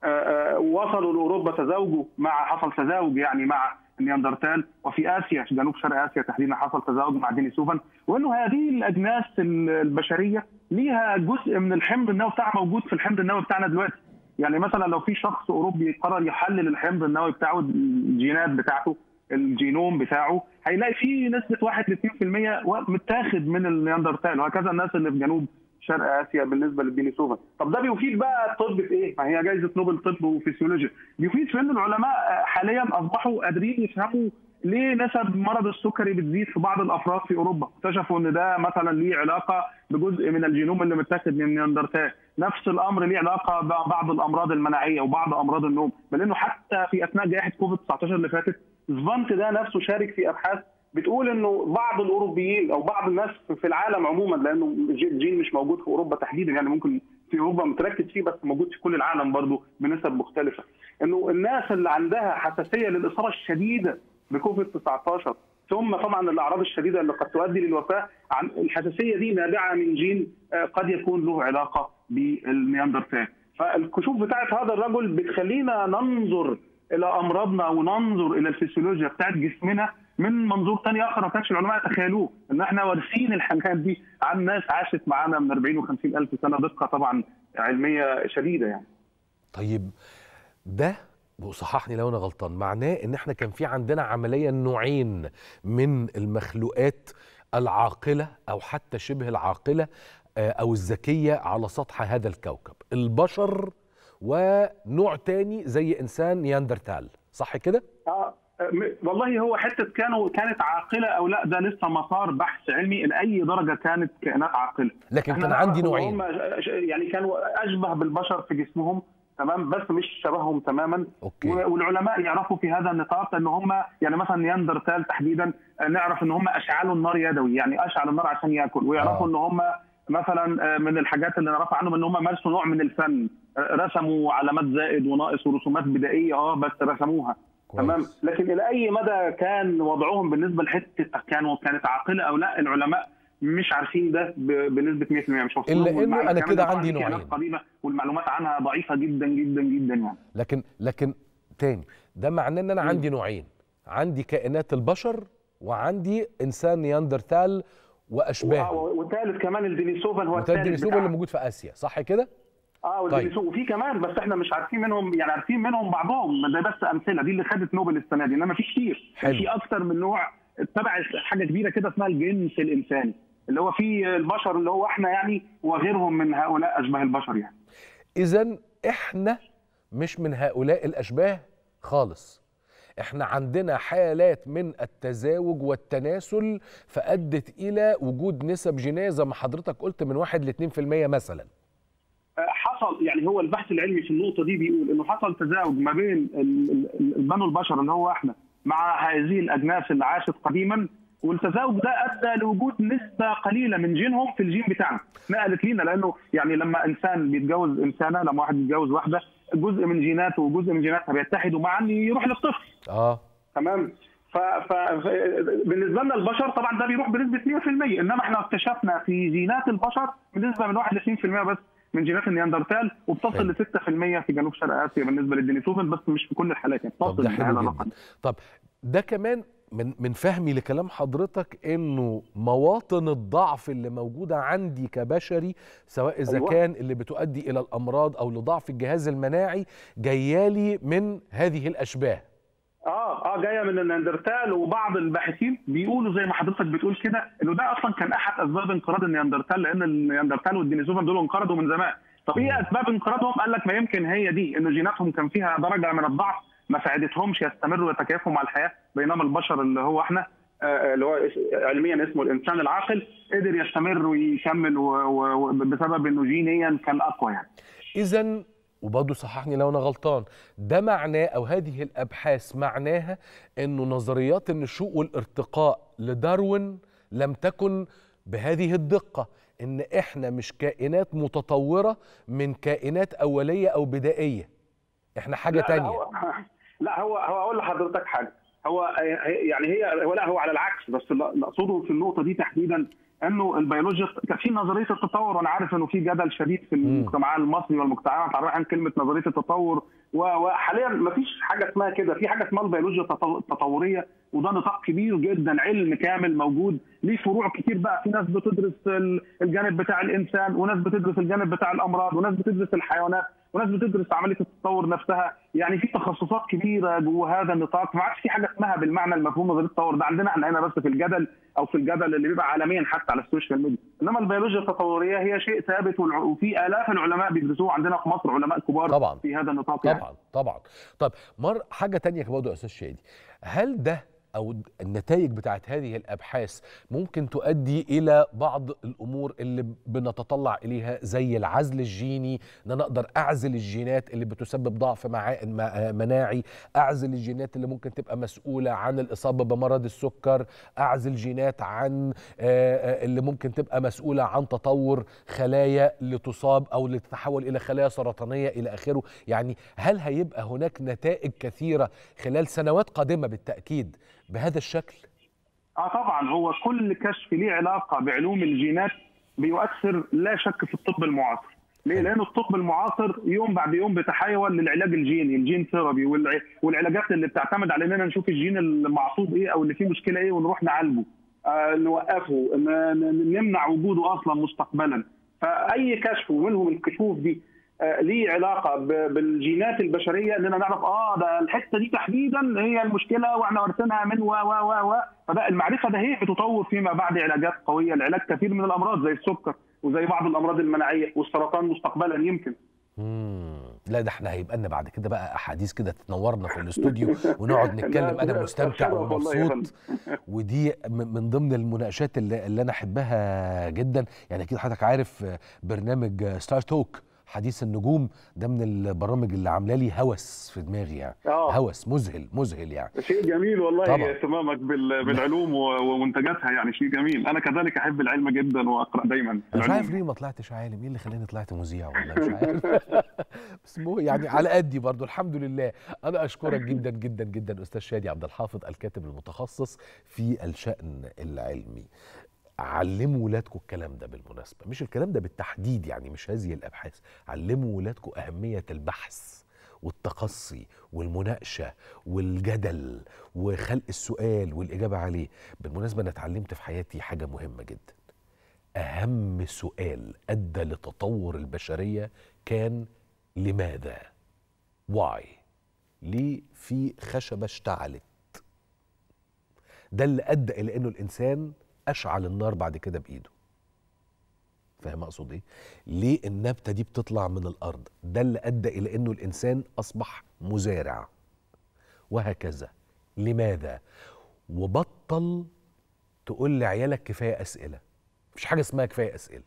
آه، آه، وصلوا لأوروبا تزاوجوا مع حصل تزاوج يعني مع النياندرتال وفي اسيا في جنوب شرق اسيا تحديدا حصل تزاوج مع دينيسوفن وانه هذه الاجناس البشريه ليها جزء من الحمض النووي بتاعها موجود في الحمض النووي بتاعنا دلوقتي يعني مثلا لو في شخص اوروبي قرر يحلل الحمض النووي بتاعه الجينات بتاعته الجينوم بتاعه هيلاقي فيه نسبه 1 ل 2% متاخد من النياندرتال وهكذا الناس اللي في جنوب شرق اسيا بالنسبه للبينيسوفا طب ده بيفيد بقى طب في ايه ما هي جائزه نوبل طب وفسيولوجيا بيفيد في ان العلماء حاليا اصبحوا قادرين يفهموا ليه نسب مرض السكري بتزيد في بعض الافراد في اوروبا؟ اكتشفوا ان ده مثلا ليه علاقه بجزء من الجينوم اللي متاخد من نيندرتال، نفس الامر ليه علاقه ببعض الامراض المناعيه وبعض امراض النوم، بل انه حتى في اثناء جائحه كوفيد 19 اللي فاتت سفانت ده نفسه شارك في ابحاث بتقول انه بعض الاوروبيين او بعض الناس في العالم عموما لانه الجين مش موجود في اوروبا تحديدا يعني ممكن في اوروبا متركز فيه بس موجود في كل العالم برضه بنسب مختلفه انه الناس اللي عندها حساسيه للاصابه الشديده بكوفيد 19 ثم طبعا الاعراض الشديده اللي قد تؤدي للوفاه عن الحساسيه دي نابعه من جين آه، قد يكون له علاقه بالنياندرتال فالكشوف بتاعت هذا الرجل بتخلينا ننظر الى امراضنا وننظر الى الفسيولوجيا بتاعت جسمنا من منظور ثاني اخر ما كانش العلماء يتخيلوه ان احنا وارثين الحاجات دي عن ناس عاشت معانا من 40 و50 الف سنه دقه طبعا علميه شديده يعني. طيب ده وصححني لو انا غلطان معناه ان احنا كان في عندنا عمليا نوعين من المخلوقات العاقله او حتى شبه العاقله آه، او الذكيه على سطح هذا الكوكب البشر ونوع تاني زي انسان نياندرتال صح كده اه والله هو حته كانوا كانت عاقله او لا ده لسه مسار بحث علمي لاي درجه كانت كائنات عاقله لكن كان عندي نوعين يعني كانوا اشبه بالبشر في جسمهم تمام بس مش شبههم تماما أوكي. والعلماء يعرفوا في هذا النطاق ان هم يعني مثلا نياندرتال تحديدا آه، نعرف ان هم اشعلوا النار يدوي يعني اشعل النار عشان ياكل ويعرفوا آه. ان هم مثلا آه، من الحاجات اللي نعرفها عنهم ان هم مارسوا نوع من الفن آه، رسموا علامات زائد وناقص ورسومات بدائيه اه بس رسموها تمام لكن الى اي مدى كان وضعهم بالنسبه لحته كانوا كانت عاقله او لا العلماء مش عارفين ده بنسبه 100% مش واثقين الا انه انا كده عندي نوعين قديمه والمعلومات عنها ضعيفه جدا جدا جدا يعني لكن لكن تاني ده معناه ان انا عندي نوعين عندي كائنات البشر وعندي انسان نياندرتال واشباه وثالث كمان الدينيسوفا هو الثالث الدينيسوفا اللي موجود في اسيا صح كده؟ اه واللي طيب. بيسوقوا فيه كمان بس احنا مش عارفين منهم يعني عارفين منهم بعضهم ده بس امثله دي اللي خدت نوبل السنه دي انما في كتير حلو. في اكتر من نوع تبع حاجه كبيره كده اسمها الجنس الانساني اللي هو في البشر اللي هو احنا يعني وغيرهم من هؤلاء اشباه البشر يعني اذا احنا مش من هؤلاء الاشباه خالص احنا عندنا حالات من التزاوج والتناسل فادت الى وجود نسب جنازه ما حضرتك قلت من 1 ل 2% مثلا حصل يعني هو البحث العلمي في النقطه دي بيقول انه حصل تزاوج ما بين بنو البشر اللي هو احنا مع هذه الاجناس اللي عاشت قديما والتزاوج ده ادى لوجود نسبه قليله من جينهم في الجين بتاعنا نقلت لينا لانه يعني لما انسان بيتجوز انسانه لما واحد بيتجوز واحده جزء من جيناته وجزء من جيناتها بيتحدوا معا يروح للطفل اه تمام ف... ف... بالنسبه لنا البشر طبعا ده بيروح بنسبه 100% انما احنا اكتشفنا في جينات البشر بنسبه من 1 ل 2% بس من جينات النياندرتال وبتصل ل 6% في جنوب شرق اسيا بالنسبه للدينيسوفن بس مش في كل الحالات يعني بتصل لهذا الرقم طب ده كمان من من فهمي لكلام حضرتك انه مواطن الضعف اللي موجوده عندي كبشري سواء اذا أيوة. كان اللي بتؤدي الى الامراض او لضعف الجهاز المناعي لي من هذه الاشباه اه اه جايه من النيندرتال وبعض الباحثين بيقولوا زي ما حضرتك بتقول كده انه ده اصلا كان احد اسباب انقراض النياندرتال لان النياندرتال والديناصور دول انقرضوا من زمان طب ايه اسباب انقراضهم قال لك ما يمكن هي دي ان جيناتهم كان فيها درجه من الضعف ما ساعدتهمش يستمروا يتكيفوا مع الحياه بينما البشر اللي هو احنا آه، آه، اللي هو علميا اسمه الانسان العاقل قدر يستمر ويكمل بسبب انه جينيا كان اقوى يعني اذا وبرضه صححني لو انا غلطان ده معناه او هذه الابحاث معناها انه نظريات النشوء والارتقاء لداروين لم تكن بهذه الدقه ان احنا مش كائنات متطوره من كائنات اوليه او بدائيه احنا حاجه لا تانية هو لا هو هو اقول لحضرتك حاجه هو يعني هي هو لا هو على العكس بس اللي اقصده في النقطه دي تحديدا انه البيولوجيا في نظريه التطور وانا عارف انه في جدل شديد في المجتمع المصري والمجتمعات عن كلمه نظريه التطور وحاليا ما فيش حاجه اسمها كده في حاجه اسمها البيولوجيا التطوريه وده نطاق كبير جدا علم كامل موجود ليه فروع كتير بقى في ناس بتدرس الجانب بتاع الانسان وناس بتدرس الجانب بتاع الامراض وناس بتدرس الحيوانات وناس بتدرس عمليه التطور نفسها يعني في تخصصات كبيره جوه هذا النطاق ما عادش في حاجه اسمها بالمعنى المفهوم غير التطور ده عندنا احنا هنا بس في الجدل او في الجدل اللي بيبقى عالميا حتى على السوشيال ميديا انما البيولوجيا التطوريه هي شيء ثابت وفي الاف العلماء بيدرسوه عندنا في مصر علماء كبار طبعا في هذا النطاق يعني. طبعا يعني. طبعا طب مر حاجه ثانيه برضه يا استاذ شادي هل ده او النتائج بتاعت هذه الابحاث ممكن تؤدي الى بعض الامور اللي بنتطلع اليها زي العزل الجيني ان انا اقدر اعزل الجينات اللي بتسبب ضعف مناعي اعزل الجينات اللي ممكن تبقى مسؤوله عن الاصابه بمرض السكر اعزل جينات عن اللي ممكن تبقى مسؤوله عن تطور خلايا لتصاب او لتتحول الى خلايا سرطانيه الى اخره يعني هل هيبقى هناك نتائج كثيره خلال سنوات قادمه بالتاكيد بهذا الشكل؟ اه طبعا هو كل كشف ليه علاقه بعلوم الجينات بيؤثر لا شك في الطب المعاصر ليه؟ لان الطب المعاصر يوم بعد يوم بيتحول للعلاج الجيني، الجين ثيرابي والعلاجات اللي بتعتمد على اننا نشوف الجين المعصوب ايه او اللي فيه مشكله ايه ونروح نعالجه، آه نوقفه، نمنع وجوده اصلا مستقبلا، فاي كشف ومنهم الكشوف دي آه، ليه علاقه بالجينات البشريه اننا نعرف اه ده الحته دي تحديدا هي المشكله واحنا وارثينها من و و و و فده المعرفه ده هي بتطور فيما بعد علاجات قويه لعلاج كثير من الامراض زي السكر وزي بعض الامراض المناعيه والسرطان مستقبلا يمكن. مم. لا ده احنا هيبقى لنا بعد كده بقى احاديث كده تنورنا في الاستوديو ونقعد نتكلم انا مستمتع ومبسوط ودي من ضمن المناقشات اللي, اللي انا احبها جدا يعني اكيد حضرتك عارف برنامج ستار توك حديث النجوم ده من البرامج اللي عامله لي هوس في دماغي يعني أوه. هوس مذهل مذهل يعني شيء جميل والله طبعا. اهتمامك بالعلوم ومنتجاتها يعني شيء جميل انا كذلك احب العلم جدا واقرا دايما مش عارف ليه ما طلعتش عالم ايه اللي خلاني طلعت مذيع والله مش عارف بس مو يعني على قدي برضو الحمد لله انا اشكرك جدا جدا جدا استاذ شادي عبد الحافظ الكاتب المتخصص في الشان العلمي علموا ولادكم الكلام ده بالمناسبة مش الكلام ده بالتحديد يعني مش هذه الأبحاث علموا ولادكم أهمية البحث والتقصي والمناقشة والجدل وخلق السؤال والإجابة عليه بالمناسبة أنا اتعلمت في حياتي حاجة مهمة جدا أهم سؤال أدى لتطور البشرية كان لماذا؟ واي ليه في خشبة اشتعلت؟ ده اللي أدى إلى أنه الإنسان اشعل النار بعد كده بايده فاهم اقصد ايه ليه النبته دي بتطلع من الارض ده اللي ادى الى انه الانسان اصبح مزارع وهكذا لماذا وبطل تقول لعيالك كفايه اسئله مفيش حاجه اسمها كفايه اسئله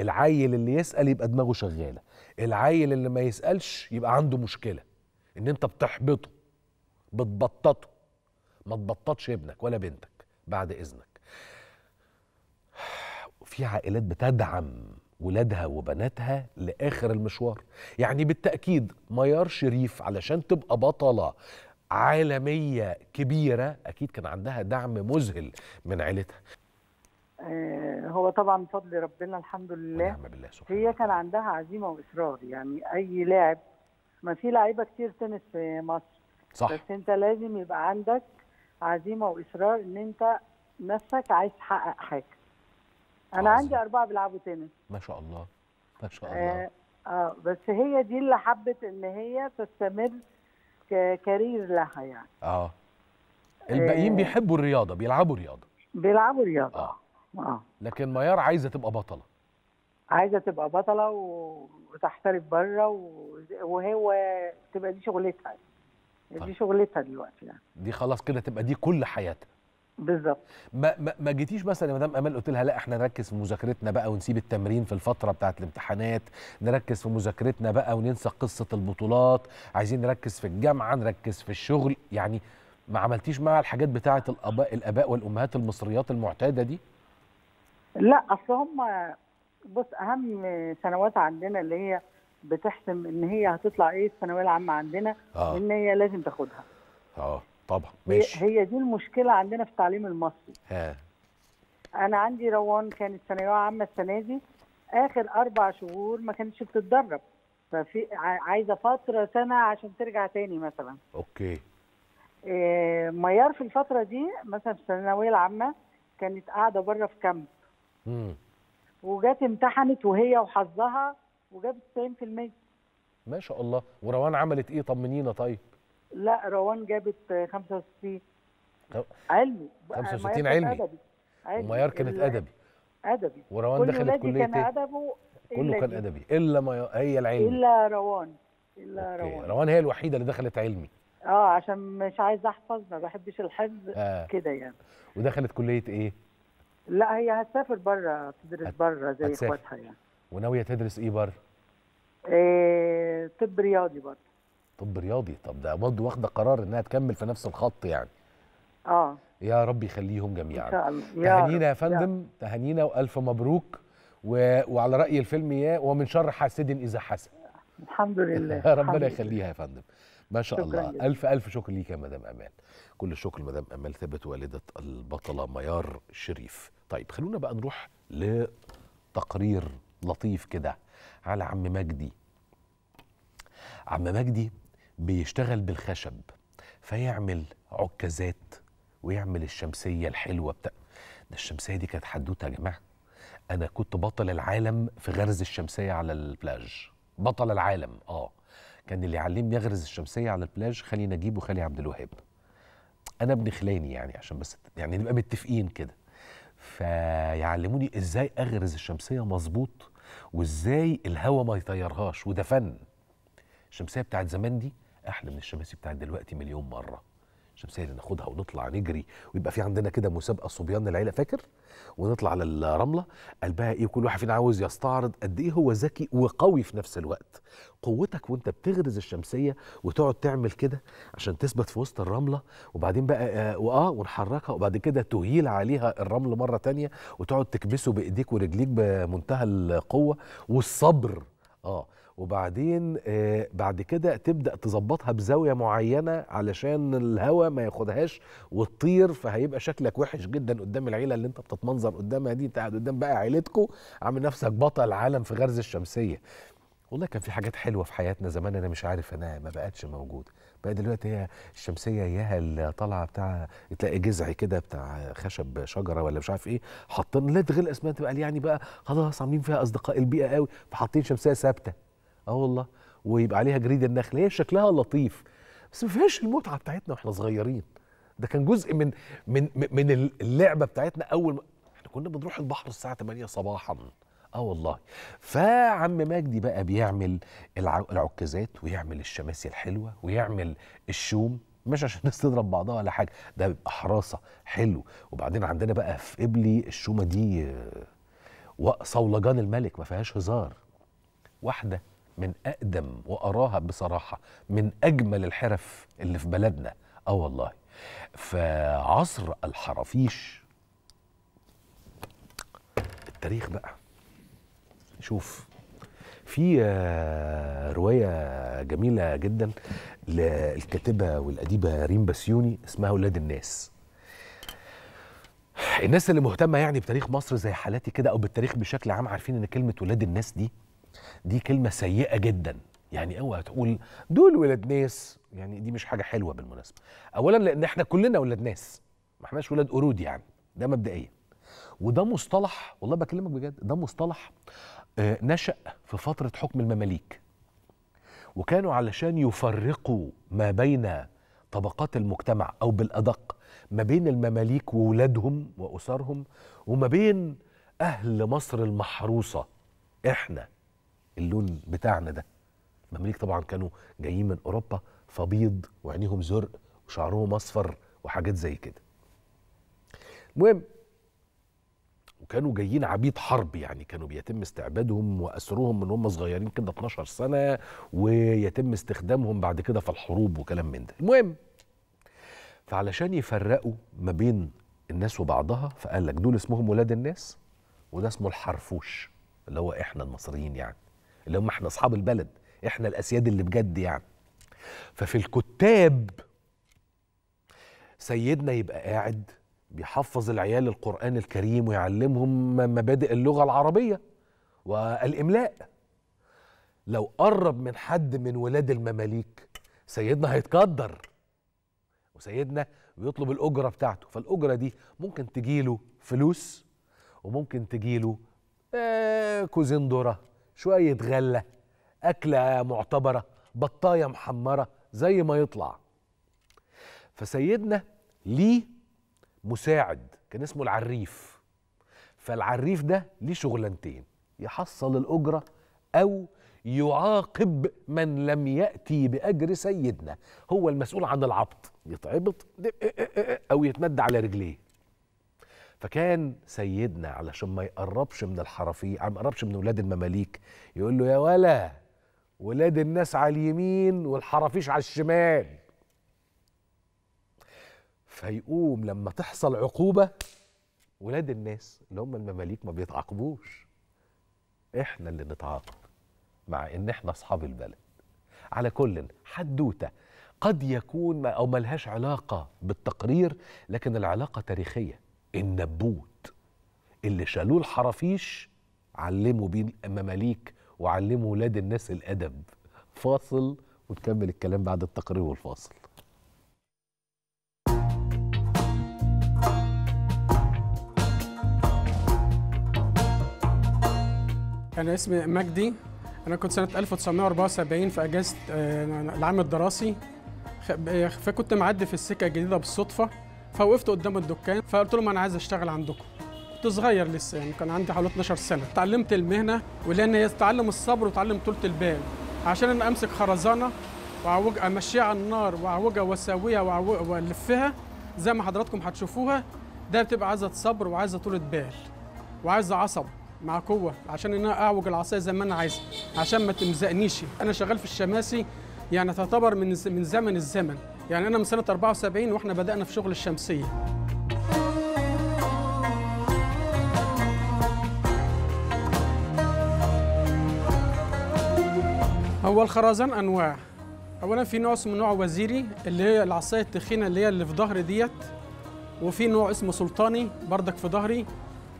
العيل اللي يسال يبقى دماغه شغاله العيل اللي ما يسالش يبقى عنده مشكله ان انت بتحبطه بتبططه ما تبططش ابنك ولا بنتك بعد اذنك في عائلات بتدعم ولادها وبناتها لاخر المشوار يعني بالتاكيد ميار شريف علشان تبقى بطله عالميه كبيره اكيد كان عندها دعم مذهل من عيلتها آه، هو طبعا فضل ربنا الحمد لله بالله هي كان عندها عزيمه واصرار يعني اي لاعب ما في لعيبه كتير تنس في مصر صح بس انت لازم يبقى عندك عزيمه واصرار ان انت نفسك عايز تحقق حاجه انا عظيم. عندي اربعه بيلعبوا تنس ما شاء الله ما شاء الله آه, اه بس هي دي اللي حبت ان هي تستمر كارير لها يعني اه, آه. الباقيين آه. بيحبوا الرياضه بيلعبوا رياضه بيلعبوا رياضه اه اه لكن ميار عايزه تبقى بطله عايزه تبقى بطله و... وتحترف بره و... وهو تبقى دي شغلتها دي طيب. شغلتها دلوقتي يعني دي خلاص كده تبقى دي كل حياتها بالظبط ما, ما, ما جيتيش مثلا يا مدام امال قلت لها لا احنا نركز في مذاكرتنا بقى ونسيب التمرين في الفتره بتاعه الامتحانات نركز في مذاكرتنا بقى وننسى قصه البطولات عايزين نركز في الجامعه نركز في الشغل يعني ما عملتيش مع الحاجات بتاعه الاباء الاباء والامهات المصريات المعتاده دي لا اصل هم بص اهم سنوات عندنا اللي هي بتحسم ان هي هتطلع ايه الثانويه العامه عندنا آه. ان هي لازم تاخدها اه طبعا ماشي هي دي المشكله عندنا في التعليم المصري ها. انا عندي روان كانت ثانويه عامه السنه دي اخر اربع شهور ما كانتش بتتدرب ففي عايزه فتره سنه عشان ترجع تاني مثلا اوكي إيه ميار في الفتره دي مثلا في الثانويه العامه كانت قاعده بره في كامب امم وجات امتحنت وهي وحظها وجابت 90% ما شاء الله وروان عملت ايه طمنينا طيب لا روان جابت 65 علمي 65 علمي وميار كانت ادبي ادبي وروان دخلت كليه كان إيه؟ ادبه كله كان ادبي الا ما هي العلمي الا روان الا أوكي. روان روان هي الوحيده اللي دخلت علمي اه عشان مش عايزه احفظ ما بحبش الحفظ آه. كده يعني ودخلت كليه ايه لا هي هتسافر بره تدرس هت... بره زي اخواتها يعني وناويه تدرس ايه بره آه، ايه طب رياضي برضه طب رياضي طب ده برضه واخده قرار انها تكمل في نفس الخط يعني اه يا رب يخليهم جميعا ان شاء الله تهانينا يا فندم تهانينا والف مبروك و... وعلى راي الفيلم يا ومن شر حاسد اذا حسد الحمد لله ربنا يخليها يا فندم ما شاء الله لك. الف الف شكر ليك يا مدام امال كل الشكر لمدام امال ثابت والده البطله ميار شريف طيب خلونا بقى نروح لتقرير لطيف كده على عم مجدي عم مجدي بيشتغل بالخشب فيعمل عكازات ويعمل الشمسيه الحلوه بتاع ده الشمسيه دي كانت حدوته يا جماعه انا كنت بطل العالم في غرز الشمسيه على البلاج بطل العالم اه كان اللي علمني اغرز الشمسيه على البلاج خالي نجيب وخالي عبد الوهاب انا ابن خلاني يعني عشان بس يعني نبقى متفقين كده فيعلموني ازاي اغرز الشمسيه مظبوط وازاي الهواء ما يطيرهاش وده فن الشمسيه بتاعت زمان دي احلى من الشمسي بتاعت دلوقتي مليون مره الشمسيه اللي ناخدها ونطلع نجري ويبقى في عندنا كده مسابقه صبيان العيله فاكر ونطلع على الرمله قلبها ايه وكل واحد فينا عاوز يستعرض قد ايه هو ذكي وقوي في نفس الوقت قوتك وانت بتغرز الشمسيه وتقعد تعمل كده عشان تثبت في وسط الرمله وبعدين بقى آه، واه ونحركها وبعد كده تهيل عليها الرمل مره تانية وتقعد تكبسه بايديك ورجليك بمنتهى القوه والصبر اه وبعدين آه، بعد كده تبدا تظبطها بزاويه معينه علشان الهواء ما ياخدهاش وتطير فهيبقى شكلك وحش جدا قدام العيله اللي انت بتتمنظر قدامها دي انت قاعد قدام بقى عيلتكم عامل نفسك بطل عالم في غرز الشمسيه والله كان في حاجات حلوه في حياتنا زمان انا مش عارف انا ما بقتش موجوده بقى دلوقتي هي الشمسيه ياها اللي طالعه بتاع تلاقي جذع كده بتاع خشب شجره ولا مش عارف ايه حاطين لا تغلق اسمها تبقى يعني بقى خلاص عاملين فيها اصدقاء البيئه قوي فحاطين شمسيه ثابته اه والله ويبقى عليها جريد النخل هي شكلها لطيف بس ما فيهاش المتعه بتاعتنا واحنا صغيرين ده كان جزء من من من اللعبه بتاعتنا اول ما احنا كنا بنروح البحر الساعه 8 صباحا اه والله فعم مجدي بقى بيعمل العكازات ويعمل الشماسي الحلوه ويعمل الشوم مش عشان الناس تضرب بعضها ولا حاجه ده بيبقى حراسه حلو وبعدين عندنا بقى في ابلي الشومه دي آه، صولجان الملك ما فيهاش هزار واحده من أقدم وأراها بصراحة من أجمل الحرف اللي في بلدنا آه والله فعصر الحرافيش التاريخ بقى شوف في آه، رواية جميلة جدا للكاتبة والأديبة ريم بسيوني اسمها ولاد الناس الناس اللي مهتمة يعني بتاريخ مصر زي حالاتي كده أو بالتاريخ بشكل عام عارفين إن كلمة ولاد الناس دي دي كلمه سيئه جدا يعني اوعى تقول دول ولاد ناس يعني دي مش حاجه حلوه بالمناسبه اولا لان احنا كلنا ولاد ناس ما احناش ولاد قرود يعني ده مبدئيا وده مصطلح والله بكلمك بجد ده مصطلح آه، نشا في فتره حكم المماليك وكانوا علشان يفرقوا ما بين طبقات المجتمع او بالادق ما بين المماليك وولادهم واسرهم وما بين اهل مصر المحروسه احنا اللون بتاعنا ده المماليك طبعا كانوا جايين من اوروبا فبيض وعينيهم زرق وشعرهم اصفر وحاجات زي كده المهم وكانوا جايين عبيد حرب يعني كانوا بيتم استعبادهم واسرهم من هم صغيرين كده 12 سنه ويتم استخدامهم بعد كده في الحروب وكلام من ده المهم فعلشان يفرقوا ما بين الناس وبعضها فقال لك دول اسمهم ولاد الناس وده اسمه الحرفوش اللي هو احنا المصريين يعني اللي هم احنا اصحاب البلد احنا الاسياد اللي بجد يعني ففي الكتاب سيدنا يبقى قاعد بيحفظ العيال القرآن الكريم ويعلمهم مبادئ اللغة العربية والإملاء لو قرب من حد من ولاد المماليك سيدنا هيتقدر وسيدنا بيطلب الأجرة بتاعته فالأجرة دي ممكن تجيله فلوس وممكن تجيله آه، كوزين ذره شوية غلة أكلة معتبرة بطاية محمرة زي ما يطلع فسيدنا ليه مساعد كان اسمه العريف فالعريف ده ليه شغلانتين يحصل الأجرة أو يعاقب من لم يأتي بأجر سيدنا هو المسؤول عن العبط يتعبط أو يتمد على رجليه فكان سيدنا علشان ما يقربش من الحرفية ما يقربش من ولاد المماليك يقول له يا ولا ولاد الناس على اليمين والحرافيش على الشمال فيقوم لما تحصل عقوبة ولاد الناس اللي هم المماليك ما بيتعاقبوش احنا اللي نتعاقب مع ان احنا اصحاب البلد على كل حدوته قد يكون او ملهاش علاقه بالتقرير لكن العلاقه تاريخيه النبوت اللي شالوه الحرافيش علموا بيه المماليك وعلموا ولاد الناس الادب فاصل ونكمل الكلام بعد التقرير والفاصل أنا اسمي مجدي أنا كنت سنة 1974 في أجازة آه، العام الدراسي آه، فكنت معدي في السكة الجديدة بالصدفة فوقفت قدام الدكان فقلت لهم انا عايز اشتغل عندكم كنت صغير لسه يعني كان عندي حوالي 12 سنه اتعلمت المهنه ولان هي تعلم الصبر وتعلم طولة البال عشان انا امسك خرزانه واعوج امشيها على النار واعوجها واساويها والفها زي ما حضراتكم هتشوفوها ده بتبقى عايزه صبر وعايزه طولة بال وعايزه عصب مع قوه عشان ان انا اعوج العصايه زي ما انا عايزها عشان ما تمزقنيش انا شغال في الشماسي يعني تعتبر من من زمن الزمن يعني أنا من سنة 74 وإحنا بدأنا في شغل الشمسية هو الخرزان أنواع أولا في نوع اسمه نوع وزيري اللي هي العصاية التخينة اللي هي اللي في ظهري ديت وفي نوع اسمه سلطاني بردك في ظهري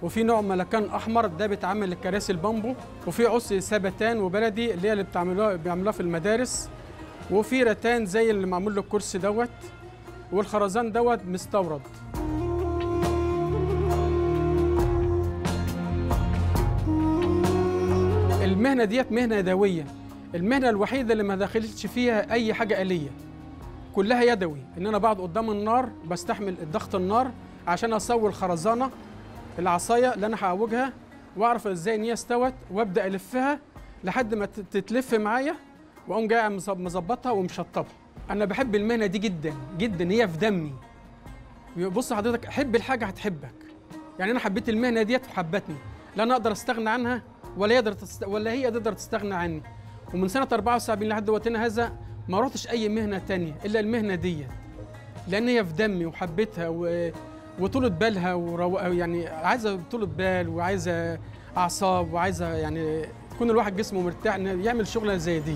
وفي نوع ملكان احمر ده بيتعمل لكراسي البامبو وفي عصي سبتان وبلدي اللي هي اللي بتعملوها بيعملوها في المدارس وفي رتان زي اللي معمول له الكرسي دوت والخرزان دوت مستورد المهنة ديت مهنة يدوية المهنة الوحيدة اللي ما دخلتش فيها أي حاجة آلية كلها يدوي إن أنا بقعد قدام النار بستحمل ضغط النار عشان أصور الخرزانة العصاية اللي أنا هعوجها وأعرف إزاي إن هي استوت وأبدأ ألفها لحد ما تتلف معايا واقوم جاي مظبطها ومشطبها انا بحب المهنه دي جدا جدا هي في دمي بص حضرتك حب الحاجه هتحبك يعني انا حبيت المهنه ديت وحبتني لا انا اقدر استغنى عنها ولا يقدر تست... ولا هي تقدر تستغنى عني ومن سنه 74 لحد وقتنا هذا ما رحتش اي مهنه تانية الا المهنه ديت لان هي في دمي وحبيتها و... وطولة بالها ورو... يعني عايزه طولة بال وعايزه اعصاب وعايزه يعني يكون الواحد جسمه مرتاح انه يعمل شغله زي دي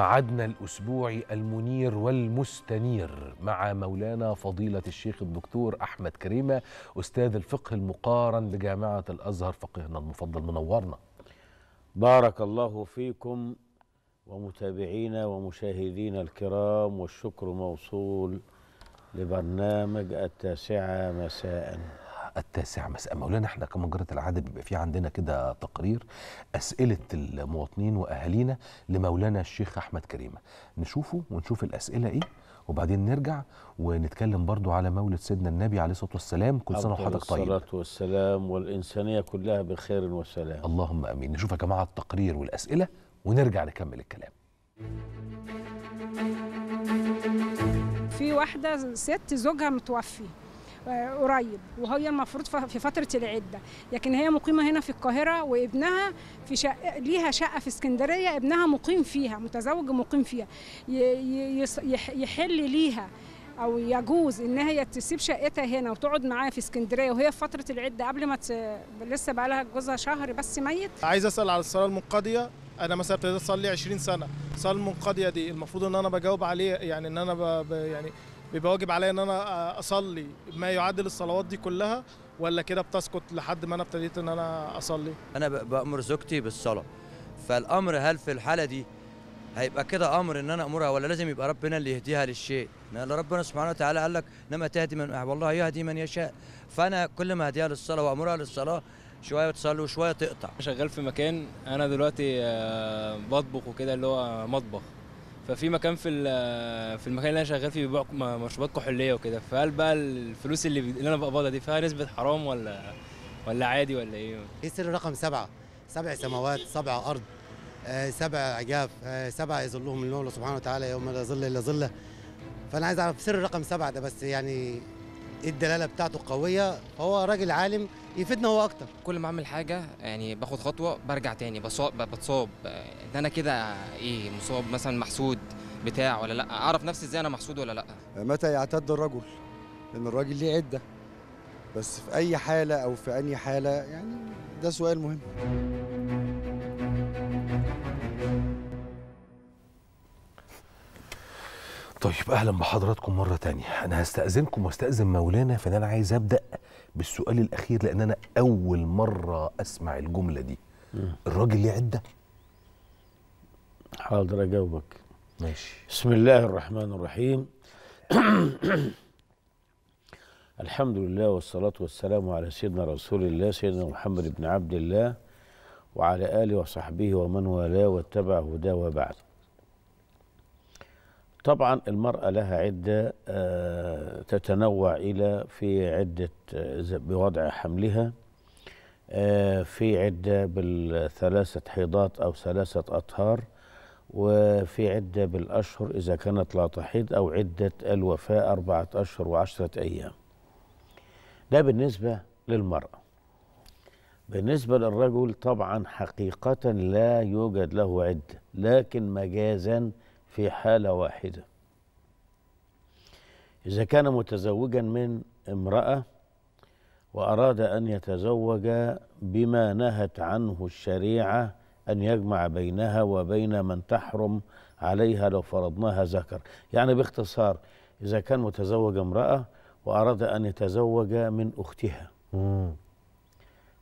معادنا الأسبوعي المنير والمستنير مع مولانا فضيلة الشيخ الدكتور أحمد كريمة أستاذ الفقه المقارن بجامعة الأزهر فقهنا المفضل منورنا بارك الله فيكم ومتابعينا ومشاهدينا الكرام والشكر موصول لبرنامج التاسعة مساءً التاسع مساء مولانا احنا كمجرة العادة بيبقى في عندنا كده تقرير أسئلة المواطنين وأهالينا لمولانا الشيخ أحمد كريمة نشوفه ونشوف الأسئلة إيه وبعدين نرجع ونتكلم برضو على مولد سيدنا النبي عليه الصلاه والسلام كل سنه وحضرتك طيب الصلاه والسلام والانسانيه كلها بخير وسلام اللهم امين نشوف يا جماعه التقرير والاسئله ونرجع نكمل الكلام في واحده ست زوجها متوفي آه، قريب وهي المفروض في فتره العده لكن هي مقيمه هنا في القاهره وابنها في شقة ليها شقه في اسكندريه ابنها مقيم فيها متزوج مقيم فيها يحل ليها او يجوز ان هي تسيب شقتها هنا وتقعد معاها في اسكندريه وهي في فتره العده قبل ما ت... لسه بقى لها جوزها شهر بس ميت عايز اسال على الصلاه المنقضيه انا مثلا ابتديت اصلي 20 سنه الصلاه المنقضيه دي المفروض ان انا بجاوب عليه يعني ان انا ب... يعني بيبقى واجب عليا ان انا اصلي ما يعادل الصلوات دي كلها ولا كده بتسقط لحد ما انا ابتديت ان انا اصلي انا بامر زوجتي بالصلاه فالامر هل في الحاله دي هيبقى كده امر ان انا امرها ولا لازم يبقى ربنا اللي يهديها للشيء لان ربنا سبحانه وتعالى قال لك انما تهدي من والله يهدي من يشاء فانا كل ما هديها للصلاه وامرها للصلاه شويه بتصلي وشويه تقطع شغال في مكان انا دلوقتي آه، بطبخ وكده اللي هو مطبخ ففي مكان في في المكان اللي انا شغال فيه بيبيعوا مشروبات كحوليه وكده فهل بقى الفلوس اللي, اللي انا بقبضها دي فيها نسبه حرام ولا ولا عادي ولا ايه؟ ايه سر رقم سبعه؟ سبع سماوات سبع ارض آه، سبع عجاف آه، سبع يظلهم النور سبحانه وتعالى يوم لا ظل الا ظله فانا عايز اعرف سر رقم سبعه ده بس يعني الدلاله بتاعته قويه فهو راجل عالم يفيدنا هو اكتر كل ما اعمل حاجه يعني باخد خطوه برجع تاني بصاب بتصاب ده انا كده ايه مصاب مثلا محسود بتاع ولا لا اعرف نفسي ازاي انا محسود ولا لا متى يعتد الرجل لان الراجل ليه عده بس في اي حاله او في اي حاله يعني ده سؤال مهم طيب اهلا بحضراتكم مره تانية انا هستاذنكم واستاذن مولانا فان انا عايز ابدا بالسؤال الاخير لان انا اول مره اسمع الجمله دي الراجل ليه عده حاضر اجاوبك ماشي بسم الله الرحمن الرحيم الحمد لله والصلاة والسلام على سيدنا رسول الله سيدنا محمد بن عبد الله وعلى آله وصحبه ومن والاه واتبع هداه وبعد طبعا المرأة لها عدة آه، تتنوع إلى في عدة آه، بوضع حملها آه، في عدة بالثلاثة حيضات أو ثلاثة أطهار وفي عدة بالأشهر إذا كانت لا تحيض أو عدة الوفاة أربعة أشهر وعشرة أيام ده بالنسبة للمرأة بالنسبة للرجل طبعا حقيقة لا يوجد له عدة لكن مجازا في حالة واحدة إذا كان متزوجا من امرأة وأراد أن يتزوج بما نهت عنه الشريعة أن يجمع بينها وبين من تحرم عليها لو فرضناها ذكر يعني باختصار إذا كان متزوج امرأة وأراد أن يتزوج من أختها مم.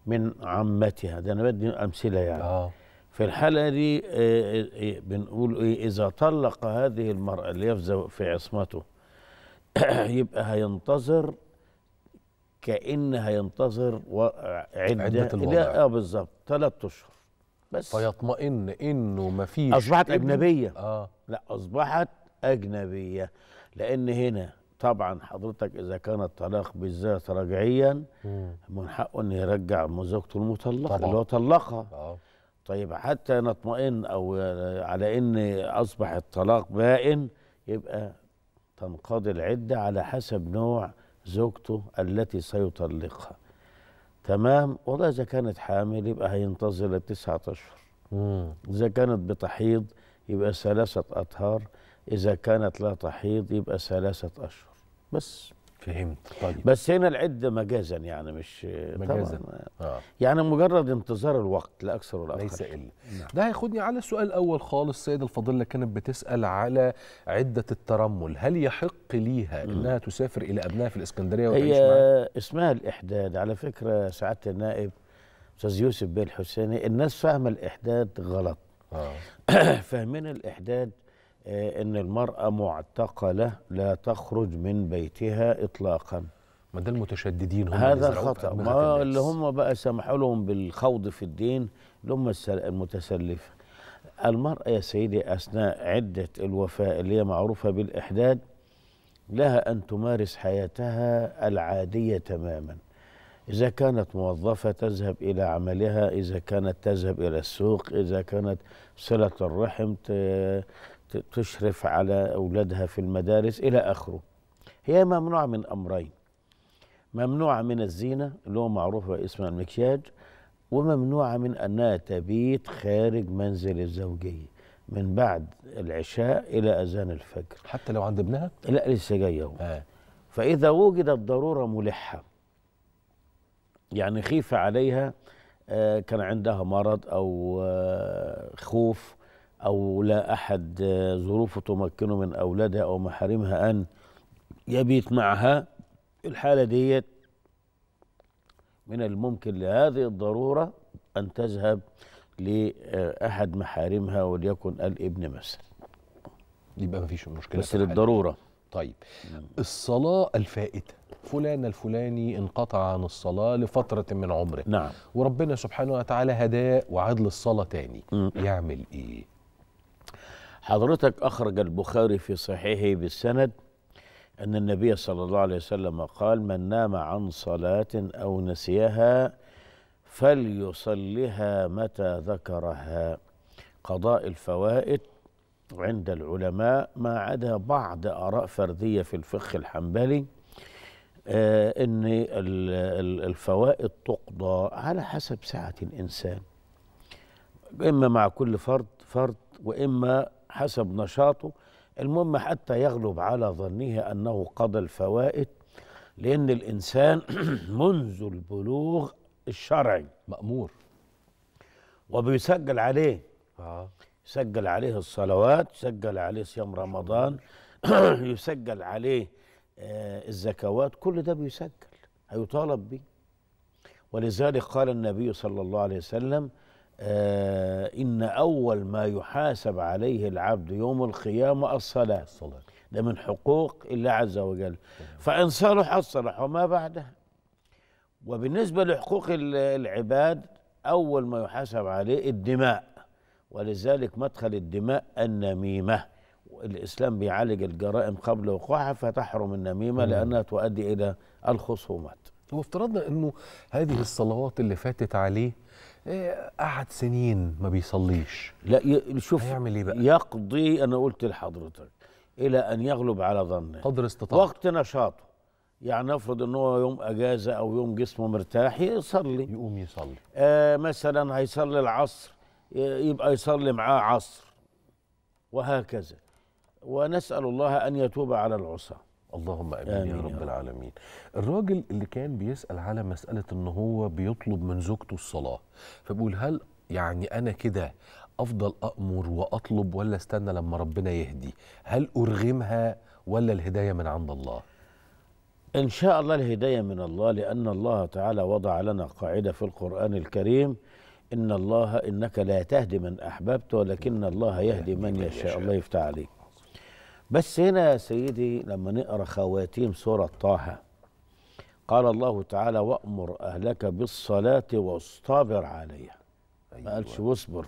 من عمتها ده أنا بدي أمثلة يعني آه. في الحالة دي آه، آه، آه، بنقول إيه إذا طلق هذه المرأة اللي اليافزة في عصمته يبقى هينتظر كأن هينتظر عدة, عدة الوضع اه بالظبط ثلاث أشهر بس فيطمئن إنه ما فيش أصبحت أجنبية آه لا أصبحت أجنبية لأن هنا طبعا حضرتك إذا كان الطلاق بالذات رجعيا من حقه إنه يرجع زوجته المطلقة اللي هو طلقها آه طيب حتى نطمئن او على ان اصبح الطلاق بائن يبقى تنقضي العده على حسب نوع زوجته التي سيطلقها تمام والله اذا كانت حامل يبقى هينتظر لتسعة اشهر اذا كانت بتحيض يبقى ثلاثه اطهار اذا كانت لا تحيض يبقى ثلاثه اشهر بس فهمت طيب بس هنا العد مجازا يعني مش مجازا آه. يعني مجرد انتظار الوقت لا اكثر ولا اقل ليس الا نعم. ده هياخدني على السؤال الاول خالص السيده الفاضله كانت بتسال على عده الترمل هل يحق ليها م. انها تسافر الى ابنائها في الاسكندريه وتعيش هي اسمها الاحداد على فكره سعاده النائب استاذ يوسف بيه الحسيني الناس فاهمه الاحداد غلط آه. فاهمين الاحداد آه، ان المراه معتقله لا تخرج من بيتها اطلاقا ما ده المتشددين هم هذا خطا ما اللي هم بقى سمحوا لهم بالخوض في الدين اللي هم المتسلفه المراه يا سيدي اثناء عده الوفاه اللي هي معروفه بالاحداد لها ان تمارس حياتها العاديه تماما إذا كانت موظفة تذهب إلى عملها إذا كانت تذهب إلى السوق إذا كانت صلة الرحم تشرف على أولادها في المدارس إلى آخره هي ممنوعة من أمرين ممنوعة من الزينة اللي هو معروف باسم المكياج وممنوعة من أنها تبيت خارج منزل الزوجية من بعد العشاء إلى أذان الفجر حتى لو عند ابنها؟ لا لسه جاية آه. فإذا وجدت ضرورة ملحة يعني خيفه عليها آه، كان عندها مرض أو آه، خوف أو لا أحد ظروفه تمكنه من أولادها أو محارمها أن يبيت معها الحالة ديت من الممكن لهذه الضرورة أن تذهب لأحد محارمها وليكن الابن مثلا يبقى مفيش مشكلة بس للضرورة طيب نعم. الصلاة الفائتة فلان الفلاني انقطع عن الصلاة لفترة من عمره نعم وربنا سبحانه وتعالى هداه وعاد للصلاة تاني م. يعمل ايه؟ حضرتك أخرج البخاري في صحيحه بالسند أن النبي صلى الله عليه وسلم قال من نام عن صلاة أو نسيها فليصلها متى ذكرها قضاء الفوائد عند العلماء ما عدا بعض آراء فردية في الفقه الحنبلي آه، أن الفوائد تقضى على حسب سعة الإنسان إما مع كل فرد فرد وإما حسب نشاطه المهم حتى يغلب على ظنه أنه قضى الفوائد لأن الإنسان منذ البلوغ الشرعي مأمور وبيسجل عليه آه. يسجل عليه الصلوات يسجل عليه صيام رمضان يسجل عليه آه الزكوات كل ده بيسجل هيطالب به ولذلك قال النبي صلى الله عليه وسلم آه، إن أول ما يحاسب عليه العبد يوم القيامة الصلاة الصلاة ده من حقوق الله عز وجل فإن صلح صلح وما بعده وبالنسبة لحقوق العباد أول ما يحاسب عليه الدماء ولذلك مدخل الدماء النميمة الإسلام بيعالج الجرائم قبل وقوعها فتحرم النميمة لأنها تؤدي إلى الخصومات وافترضنا أنه هذه الصلوات اللي فاتت عليه قعد إيه، سنين ما بيصليش لا شوف هيعمل ايه بقى يقضي انا قلت لحضرتك الى ان يغلب على ظنه قدر استطاعته وقت نشاطه يعني نفرض ان هو يوم اجازه او يوم جسمه مرتاح يصلي يقوم يصلي آه مثلا هيصلي العصر يبقى يصلي معاه عصر وهكذا ونسال الله ان يتوب على العصاه اللهم امين, آمين يا رب العالمين الراجل اللي كان بيسال على مساله ان هو بيطلب من زوجته الصلاه فبيقول هل يعني انا كده افضل امر واطلب ولا استنى لما ربنا يهدي هل ارغمها ولا الهدايه من عند الله ان شاء الله الهدايه من الله لان الله تعالى وضع لنا قاعده في القران الكريم ان الله انك لا تهدي من احببت ولكن الله يهدي من يشاء الله يفتح عليك بس هنا يا سيدي لما نقرا خواتيم سوره طه قال الله تعالى وامر اهلك بالصلاه واصطبر عليها أيوة. ما قالش واصبر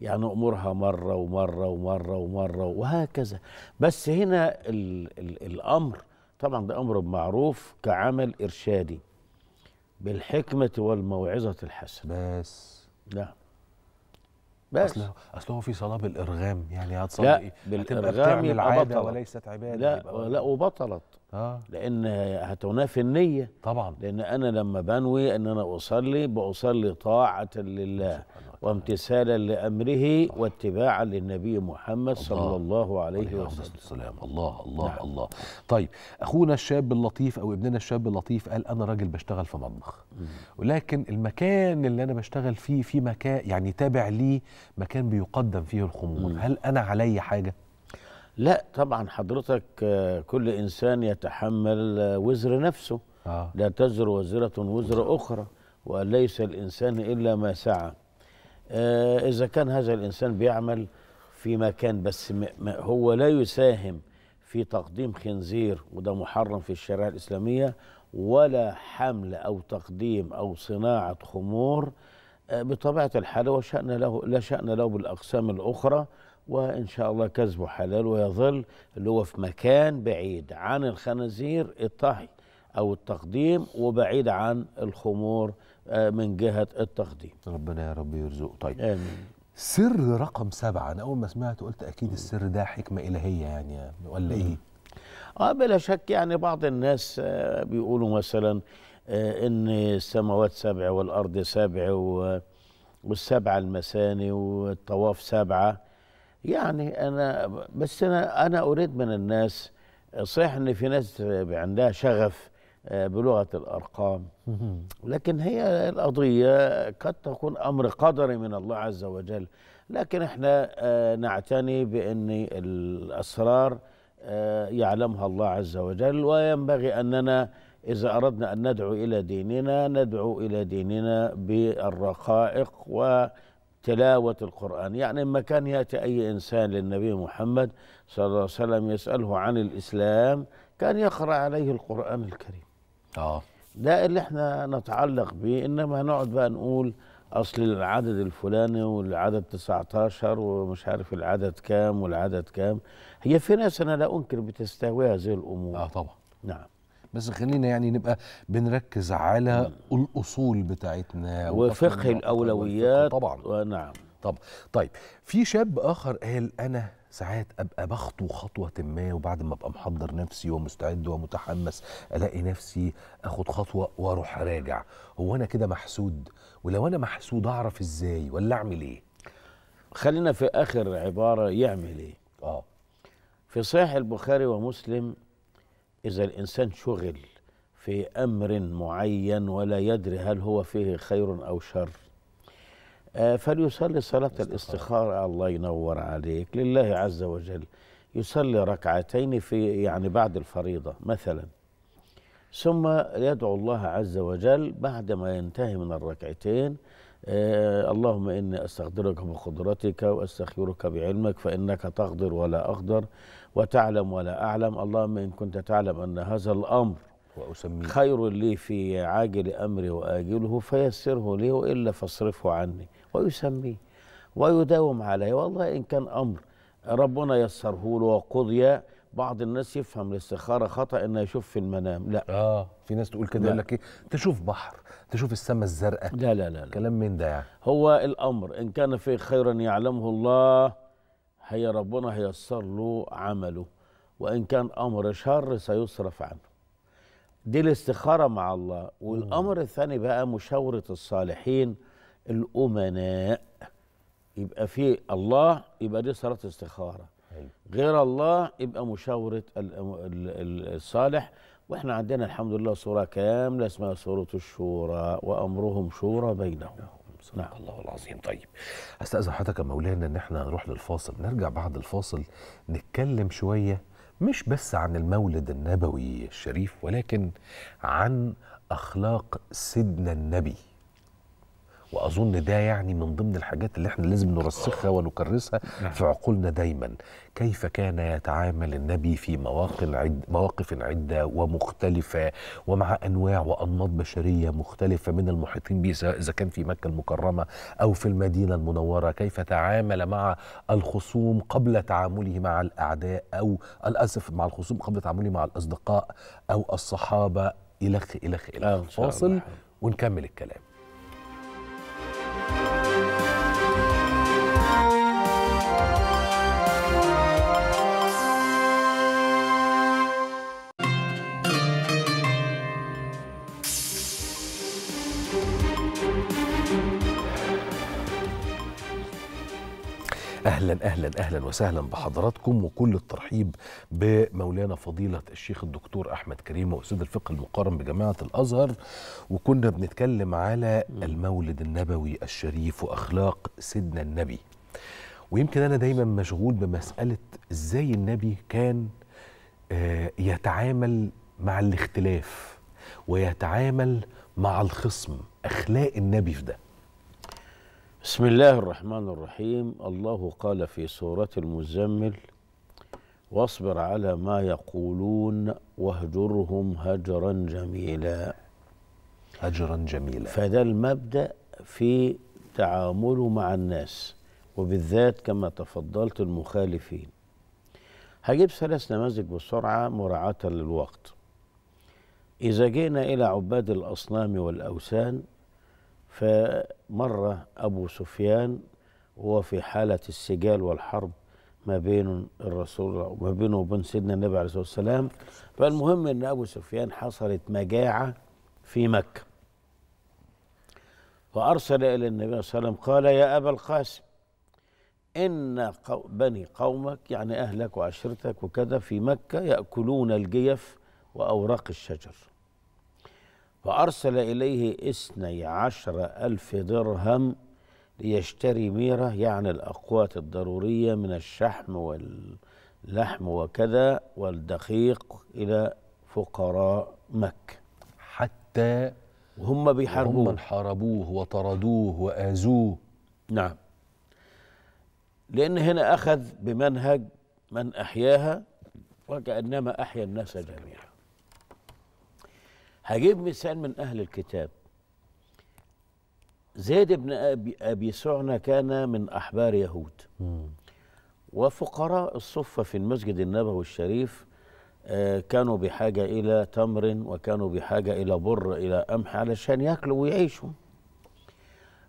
يعني امورها مره ومره ومره ومره وهكذا بس هنا الـ الـ الامر طبعا ده امر معروف كعمل ارشادي بالحكمه والموعظه الحسنه بس نعم بس اصل اصل هو في صلاه بالارغام يعني هتصلي لا إيه؟ بالارغام يبقى عاده بطلت. وليست عباده لا لا وبطلت اه لان هتنافي النيه طبعا لان انا لما بنوي ان انا اصلي باصلي طاعه لله وامتثالا لامره واتباعا للنبي محمد صلى الله عليه وسلم الله الله نعم. الله طيب اخونا الشاب اللطيف او ابننا الشاب اللطيف قال انا راجل بشتغل في مطبخ ولكن المكان اللي انا بشتغل فيه في مكان يعني تابع لي مكان بيقدم فيه الخمور مم. هل انا علي حاجه لا طبعا حضرتك كل انسان يتحمل وزر نفسه آه. لا تزر وزره وزر اخرى وليس الانسان الا ما سعى آه، إذا كان هذا الإنسان بيعمل في مكان بس هو لا يساهم في تقديم خنزير وده محرم في الشريعة الإسلامية ولا حمل أو تقديم أو صناعة خمور آه، بطبيعة الحال وشأن له لا شأن له بالأقسام الأخرى وإن شاء الله كسبه حلال ويظل اللي هو في مكان بعيد عن الخنازير الطهي أو التقديم وبعيد عن الخمور آه، من جهه التقديم ربنا يا رب يرزقه طيب امين سر رقم سبعة أنا أول ما سمعت قلت أكيد السر ده حكمة إلهية يعني ولا إيه؟ آه بلا شك يعني بعض الناس آه، بيقولوا مثلا آه، إن السماوات سبع والأرض سبع والسبعة المثاني والطواف سبعة يعني أنا بس أنا أنا أريد من الناس صحيح إن في ناس عندها شغف آه، بلغه الارقام لكن هي القضيه قد تكون امر قدري من الله عز وجل لكن احنا آه، نعتني بان الاسرار آه، يعلمها الله عز وجل وينبغي اننا اذا اردنا ان ندعو الى ديننا ندعو الى ديننا بالرقائق و تلاوة القرآن يعني لما كان يأتي أي إنسان للنبي محمد صلى الله عليه وسلم يسأله عن الإسلام كان يقرأ عليه القرآن الكريم اه ده اللي احنا نتعلق بيه انما هنقعد بقى نقول اصل العدد الفلاني والعدد 19 ومش عارف العدد كام والعدد كام هي في ناس انا لا انكر بتستهويها هذه الامور اه طبعا نعم بس خلينا يعني نبقى بنركز على نعم. الاصول بتاعتنا وفقه الاولويات طبعا آه، نعم طب طيب في شاب اخر قال انا ساعات ابقى بخطو خطوه ما وبعد ما ابقى محضر نفسي ومستعد ومتحمس الاقي نفسي اخد خطوه واروح اراجع هو انا كده محسود ولو انا محسود اعرف ازاي ولا اعمل ايه خلينا في اخر عباره يعمل ايه اه في صحيح البخاري ومسلم اذا الانسان شغل في امر معين ولا يدري هل هو فيه خير او شر آه، فليصلي صلاة الاستخارة الله ينور عليك لله عز وجل يصلي ركعتين في يعني بعد الفريضة مثلا ثم يدعو الله عز وجل بعد ما ينتهي من الركعتين آه اللهم إني أستقدرك بقدرتك وأستخيرك بعلمك فإنك تقدر ولا أقدر وتعلم ولا أعلم اللهم إن كنت تعلم أن هذا الأمر وأسميه خير لي في عاجل أمري وآجله فيسره لي وإلا فاصرفه عني ويسميه ويداوم عليه والله إن كان أمر ربنا يسره له وقضي بعض الناس يفهم الاستخاره خطا انه يشوف في المنام لا اه في ناس تقول كده يقول لك ايه تشوف بحر تشوف السماء الزرقاء لا, لا لا لا كلام من ده يعني هو الامر ان كان فيه خيرا يعلمه الله هي ربنا هيسر له عمله وان كان امر شر سيصرف عنه دي الاستخاره مع الله والامر الثاني بقى مشاوره الصالحين الأمناء يبقى في الله يبقى دي صلاة استخارة أيوة. غير الله يبقى مشاورة الصالح واحنا عندنا الحمد لله صورة كاملة اسمها صورة الشورى وأمرهم شورى بينهم نعم. صدق نعم. الله العظيم طيب استاذن حضرتك يا مولانا ان احنا نروح للفاصل نرجع بعد الفاصل نتكلم شويه مش بس عن المولد النبوي الشريف ولكن عن اخلاق سيدنا النبي واظن ده يعني من ضمن الحاجات اللي احنا لازم نرسخها ونكرسها نعم. في عقولنا دايما كيف كان يتعامل النبي في مواقف عد مواقف عده ومختلفه ومع انواع وانماط بشريه مختلفه من المحيطين به سواء اذا كان في مكه المكرمه او في المدينه المنوره كيف تعامل مع الخصوم قبل تعامله مع الاعداء او الاسف مع الخصوم قبل تعامله مع الاصدقاء او الصحابه الخ الخ الخ فاصل ونكمل الكلام اهلا اهلا اهلا وسهلا بحضراتكم وكل الترحيب بمولانا فضيله الشيخ الدكتور احمد كريم واستاذ الفقه المقارن بجامعه الازهر وكنا بنتكلم على المولد النبوي الشريف واخلاق سيدنا النبي ويمكن انا دايما مشغول بمساله ازاي النبي كان آه، يتعامل مع الاختلاف ويتعامل مع الخصم اخلاق النبي في ده بسم الله الرحمن الرحيم الله قال في سورة المزمل واصبر على ما يقولون واهجرهم هجرا جميلا هجرا جميلا فده المبدأ في تعامله مع الناس وبالذات كما تفضلت المخالفين هجيب ثلاث نماذج بسرعة مراعاة للوقت إذا جئنا إلى عباد الأصنام والأوثان فمر أبو سفيان وهو في حالة السجال والحرب ما بين الرسول وما بينه وبين سيدنا النبي عليه الصلاة والسلام فالمهم أن أبو سفيان حصلت مجاعة في مكة فأرسل إلى النبي صلى الله عليه وسلم قال يا أبا القاسم إن بني قومك يعني أهلك وعشيرتك وكذا في مكة يأكلون الجيف وأوراق الشجر فأرسل إليه اثني عشر ألف درهم ليشتري ميرة يعني الأقوات الضرورية من الشحم واللحم وكذا والدقيق إلى فقراء مكة حتى وهم بيحاربوه هم حاربوه وطردوه وآذوه نعم لأن هنا أخذ بمنهج من أحياها وكأنما أحيا الناس جميعا هجيب مثال من أهل الكتاب زيد بن أبي, أبي سعنة كان من أحبار يهود وفقراء الصفة في المسجد النبوي الشريف آه، كانوا بحاجة إلى تمر وكانوا بحاجة إلى بر إلى قمح علشان يأكلوا ويعيشوا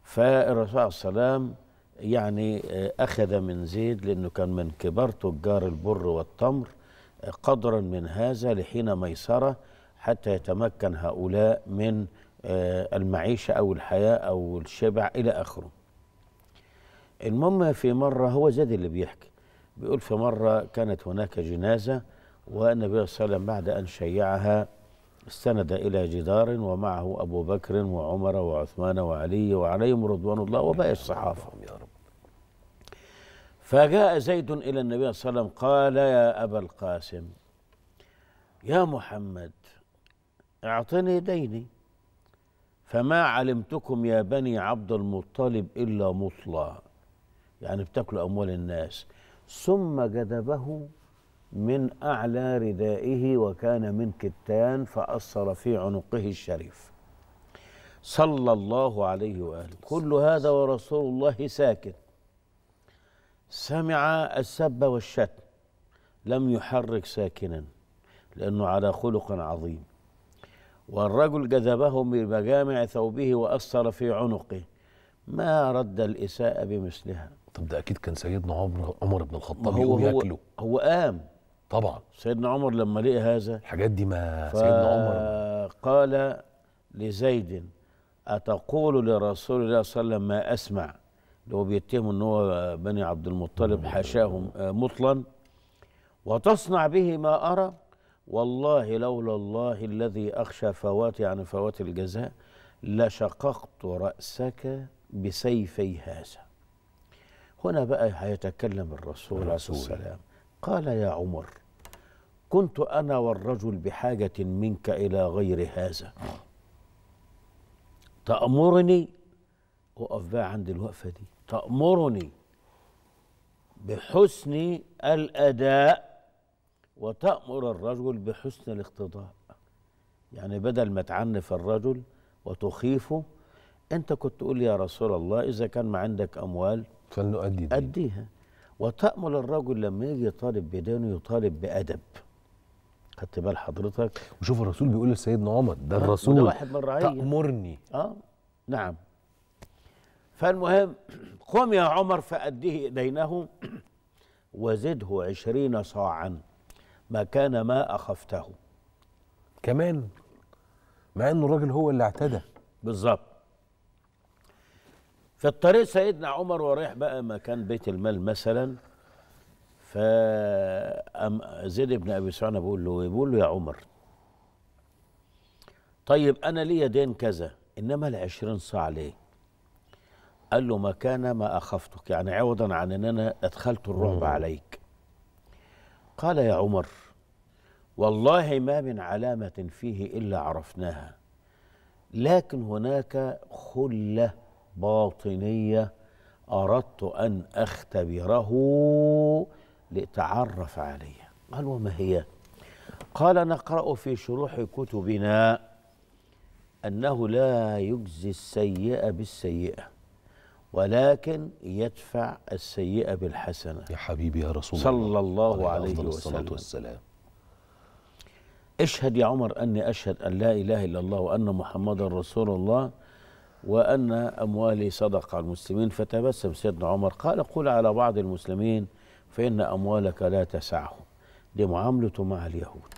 فالرسول عليه السلام يعني آه، أخذ من زيد لأنه كان من كبار تجار البر والتمر آه، قدرا من هذا لحين ميسرة حتى يتمكن هؤلاء من آه، المعيشة أو الحياة أو الشبع إلى آخره المهم في مرة هو زاد اللي بيحكي بيقول في مرة كانت هناك جنازة والنبي صلى الله عليه وسلم بعد أن شيعها استند إلى جدار ومعه أبو بكر وعمر وعثمان وعلي وعليهم رضوان الله وباقي الصحافة يا رب فجاء زيد إلى النبي صلى الله عليه وسلم قال يا أبا القاسم يا محمد اعطني ديني فما علمتكم يا بني عبد المطلب إلا مطلع يعني بتاكلوا أموال الناس ثم جذبه من أعلى ردائه وكان من كتان فأثر في عنقه الشريف صلى الله عليه وآله كل هذا ورسول الله ساكت سمع السب والشتم لم يحرك ساكنا لأنه على خلق عظيم والرجل جذبه بمجامع ثوبه وأثر في عنقه ما رد الإساءة بمثلها طب ده أكيد كان سيدنا عمر عمر بن الخطاب هو ياكله هو قام طبعا سيدنا عمر لما لقي هذا الحاجات دي ما سيدنا عمر قال لزيد أتقول لرسول الله صلى الله عليه وسلم ما أسمع اللي هو بيتهم ان هو بني عبد المطلب حاشاهم آه، مطلا وتصنع به ما أرى والله لولا الله الذي أخشى فواتي عن فوات الجزاء لشققت رأسك بسيفي هذا هنا بقى هيتكلم الرسول عليه الصلاة والسلام قال يا عمر كنت أنا والرجل بحاجة منك إلى غير هذا تأمرني أقف بقى عند الوقفة دي تأمرني بحسن الأداء وتأمر الرجل بحسن الاقتضاء يعني بدل ما تعنف الرجل وتخيفه أنت كنت تقول يا رسول الله إذا كان ما عندك أموال فلنؤدي أديها وتأمل الرجل لما يجي يطالب بدينه يطالب بأدب خدت بال حضرتك وشوف الرسول بيقول لسيدنا عمر ده آه، الرسول ده واحد من الرعية تأمرني اه نعم فالمهم قم يا عمر فأديه دينه وزده عشرين صاعا ما كان ما أخفته كمان مع أنه الراجل هو اللي اعتدى بالظبط في الطريق سيدنا عمر ورايح بقى مكان بيت المال مثلا ف زيد بن أبي سعنه بيقول له إيه؟ بيقول له يا عمر طيب أنا لي دين كذا إنما ال20 صاع ليه قال له ما كان ما أخفتك يعني عوضا عن أن أنا أدخلت الرعب عليك قال يا عمر والله ما من علامة فيه إلا عرفناها لكن هناك خلة باطنية أردت أن أختبره لأتعرف عليها قال وما هي قال نقرأ في شروح كتبنا أنه لا يجزي السيئة بالسيئة ولكن يدفع السيئة بالحسنة يا حبيبي يا رسول صلى الله صلى الله عليه وسلم والسلام. اشهد يا عمر أني أشهد أن لا إله إلا الله وأن محمدا رسول الله وأن أموالي صدق على المسلمين فتبسم سيدنا عمر قال قل على بعض المسلمين فإن أموالك لا تسعهم دي معاملته مع اليهود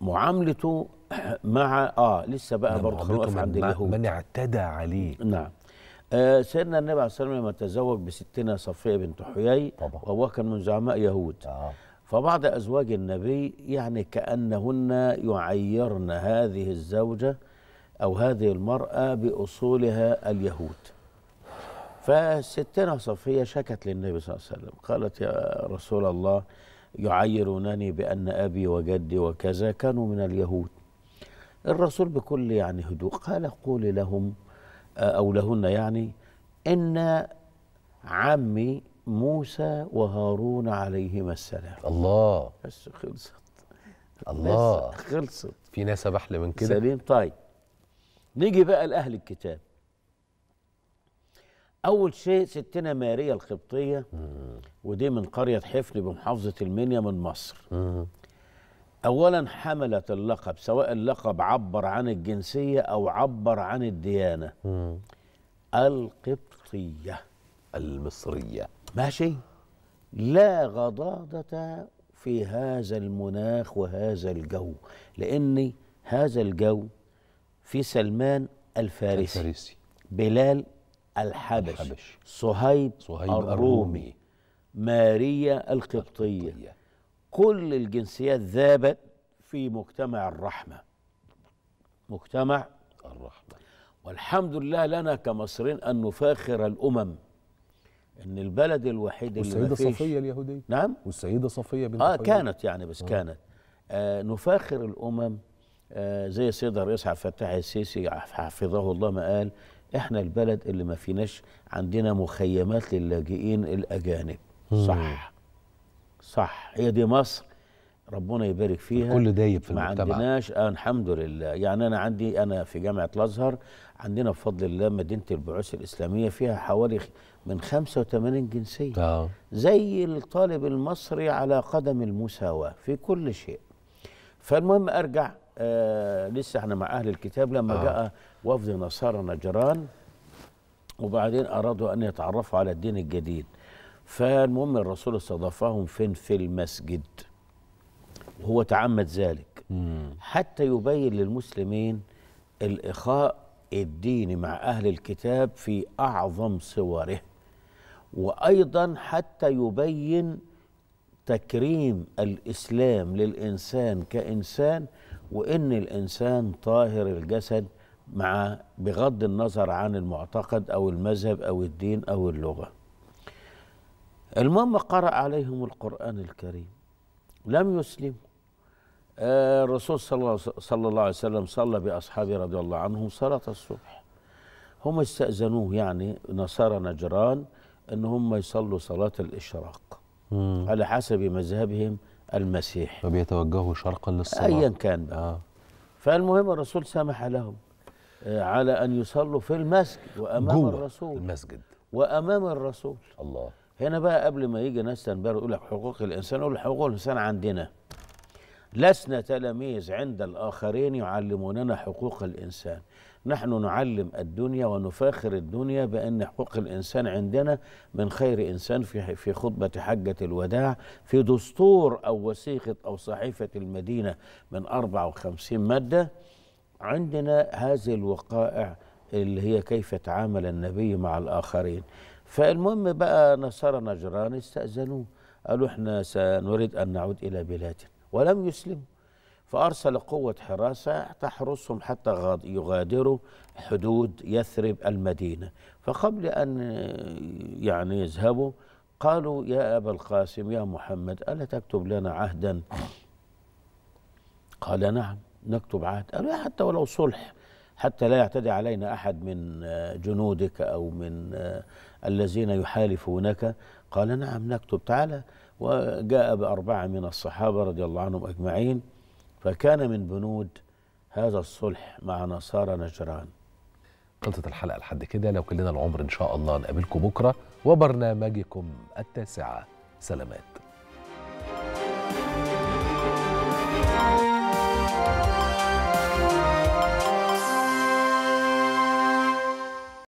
معاملته مع آه لسه بقى برضه هنقف عند اليهود من اعتدى عليه نعم آه سيدنا النبي عليه الصلاه والسلام لما تزوج بستنا صفيه بنت حيي وهو كان من زعماء يهود آه. فبعض ازواج النبي يعني كانهن يعيرن هذه الزوجه او هذه المراه باصولها اليهود فستنا صفيه شكت للنبي صلى الله عليه وسلم قالت يا رسول الله يعيرونني بان ابي وجدي وكذا كانوا من اليهود الرسول بكل يعني هدوء قال قولي لهم أو لهن يعني إن عمي موسى وهارون عليهما السلام الله بس خلصت الله خلصت في ناس بحل من كده سليم طيب نيجي بقى لأهل الكتاب أول شيء ستنا ماريا القبطية ودي من قرية حفل بمحافظة المنيا من مصر مم. أولا حملت اللقب سواء اللقب عبر عن الجنسية أو عبر عن الديانة مم. القبطية المصرية ماشي لا غضاضة في هذا المناخ وهذا الجو لأن هذا الجو في سلمان الفارسي, الفارسي. بلال الحبش, الحبش. صهيب, صهيب الرومي, الرومي. ماريا القبطية, القبطية. كل الجنسيات ذابت في مجتمع الرحمة مجتمع الرحمة والحمد لله لنا كمصريين أن نفاخر الأمم ان البلد الوحيد اللي والسيده صفيه اليهوديه نعم والسيده صفيه بنت اه كانت يعني بس آه. كانت آه نفاخر الامم آه زي السيد الرئيس عبد الفتاح السيسي حفظه الله ما قال احنا البلد اللي ما فيناش عندنا مخيمات للاجئين الاجانب مم. صح صح هي دي مصر ربنا يبارك فيها كل دايب في المجتمع ما عندناش آه الحمد لله يعني انا عندي انا في جامعه الازهر عندنا بفضل الله مدينه البعوث الاسلاميه فيها حوالي من 85 جنسيه آه. زي الطالب المصري على قدم المساواه في كل شيء فالمهم ارجع آه لسه احنا مع اهل الكتاب لما آه. جاء وفد نصارى نجران وبعدين ارادوا ان يتعرفوا على الدين الجديد فالمهم الرسول استضافهم فين في المسجد وهو تعمد ذلك حتى يبين للمسلمين الإخاء الديني مع أهل الكتاب في أعظم صوره وأيضا حتى يبين تكريم الإسلام للإنسان كإنسان وإن الإنسان طاهر الجسد مع بغض النظر عن المعتقد أو المذهب أو الدين أو اللغة المهم قرأ عليهم القرآن الكريم لم يسلموا آه، الرسول صلى الله عليه وسلم صلى بأصحابه رضي الله عنهم صلاة الصبح هم استأذنوه يعني نصارى نجران أن هم يصلوا صلاة الإشراق مم. على حسب مذهبهم المسيحي فبيتوجهوا شرقا للصلاة أيا كان بقى. آه. فالمهم الرسول سمح لهم آه، على أن يصلوا في المسجد وأمام الرسول المسجد وأمام الرسول الله هنا بقى قبل ما يجي ناس تنبهر يقول لك حقوق الانسان يقول حقوق الانسان عندنا لسنا تلاميذ عند الاخرين يعلموننا حقوق الانسان نحن نعلم الدنيا ونفاخر الدنيا بان حقوق الانسان عندنا من خير انسان في في خطبه حجه الوداع في دستور او وثيقه او صحيفه المدينه من 54 ماده عندنا هذه الوقائع اللي هي كيف تعامل النبي مع الاخرين فالمهم بقى نصارى نجران استأذنوه قالوا احنا سنريد أن نعود إلى بلادنا ولم يسلموا فأرسل قوة حراسة تحرسهم حتى يغادروا حدود يثرب المدينة فقبل أن يعني يذهبوا قالوا يا أبا القاسم يا محمد ألا تكتب لنا عهدا قال نعم نكتب عهد قالوا حتى ولو صلح حتى لا يعتدي علينا أحد من جنودك أو من الذين يحالفونك قال نعم نكتب تعالى وجاء بأربعة من الصحابة رضي الله عنهم أجمعين فكان من بنود هذا الصلح مع نصارى نجران خلصت الحلقة لحد كده لو كلنا العمر إن شاء الله نقابلكم بكرة وبرنامجكم التاسعة سلامات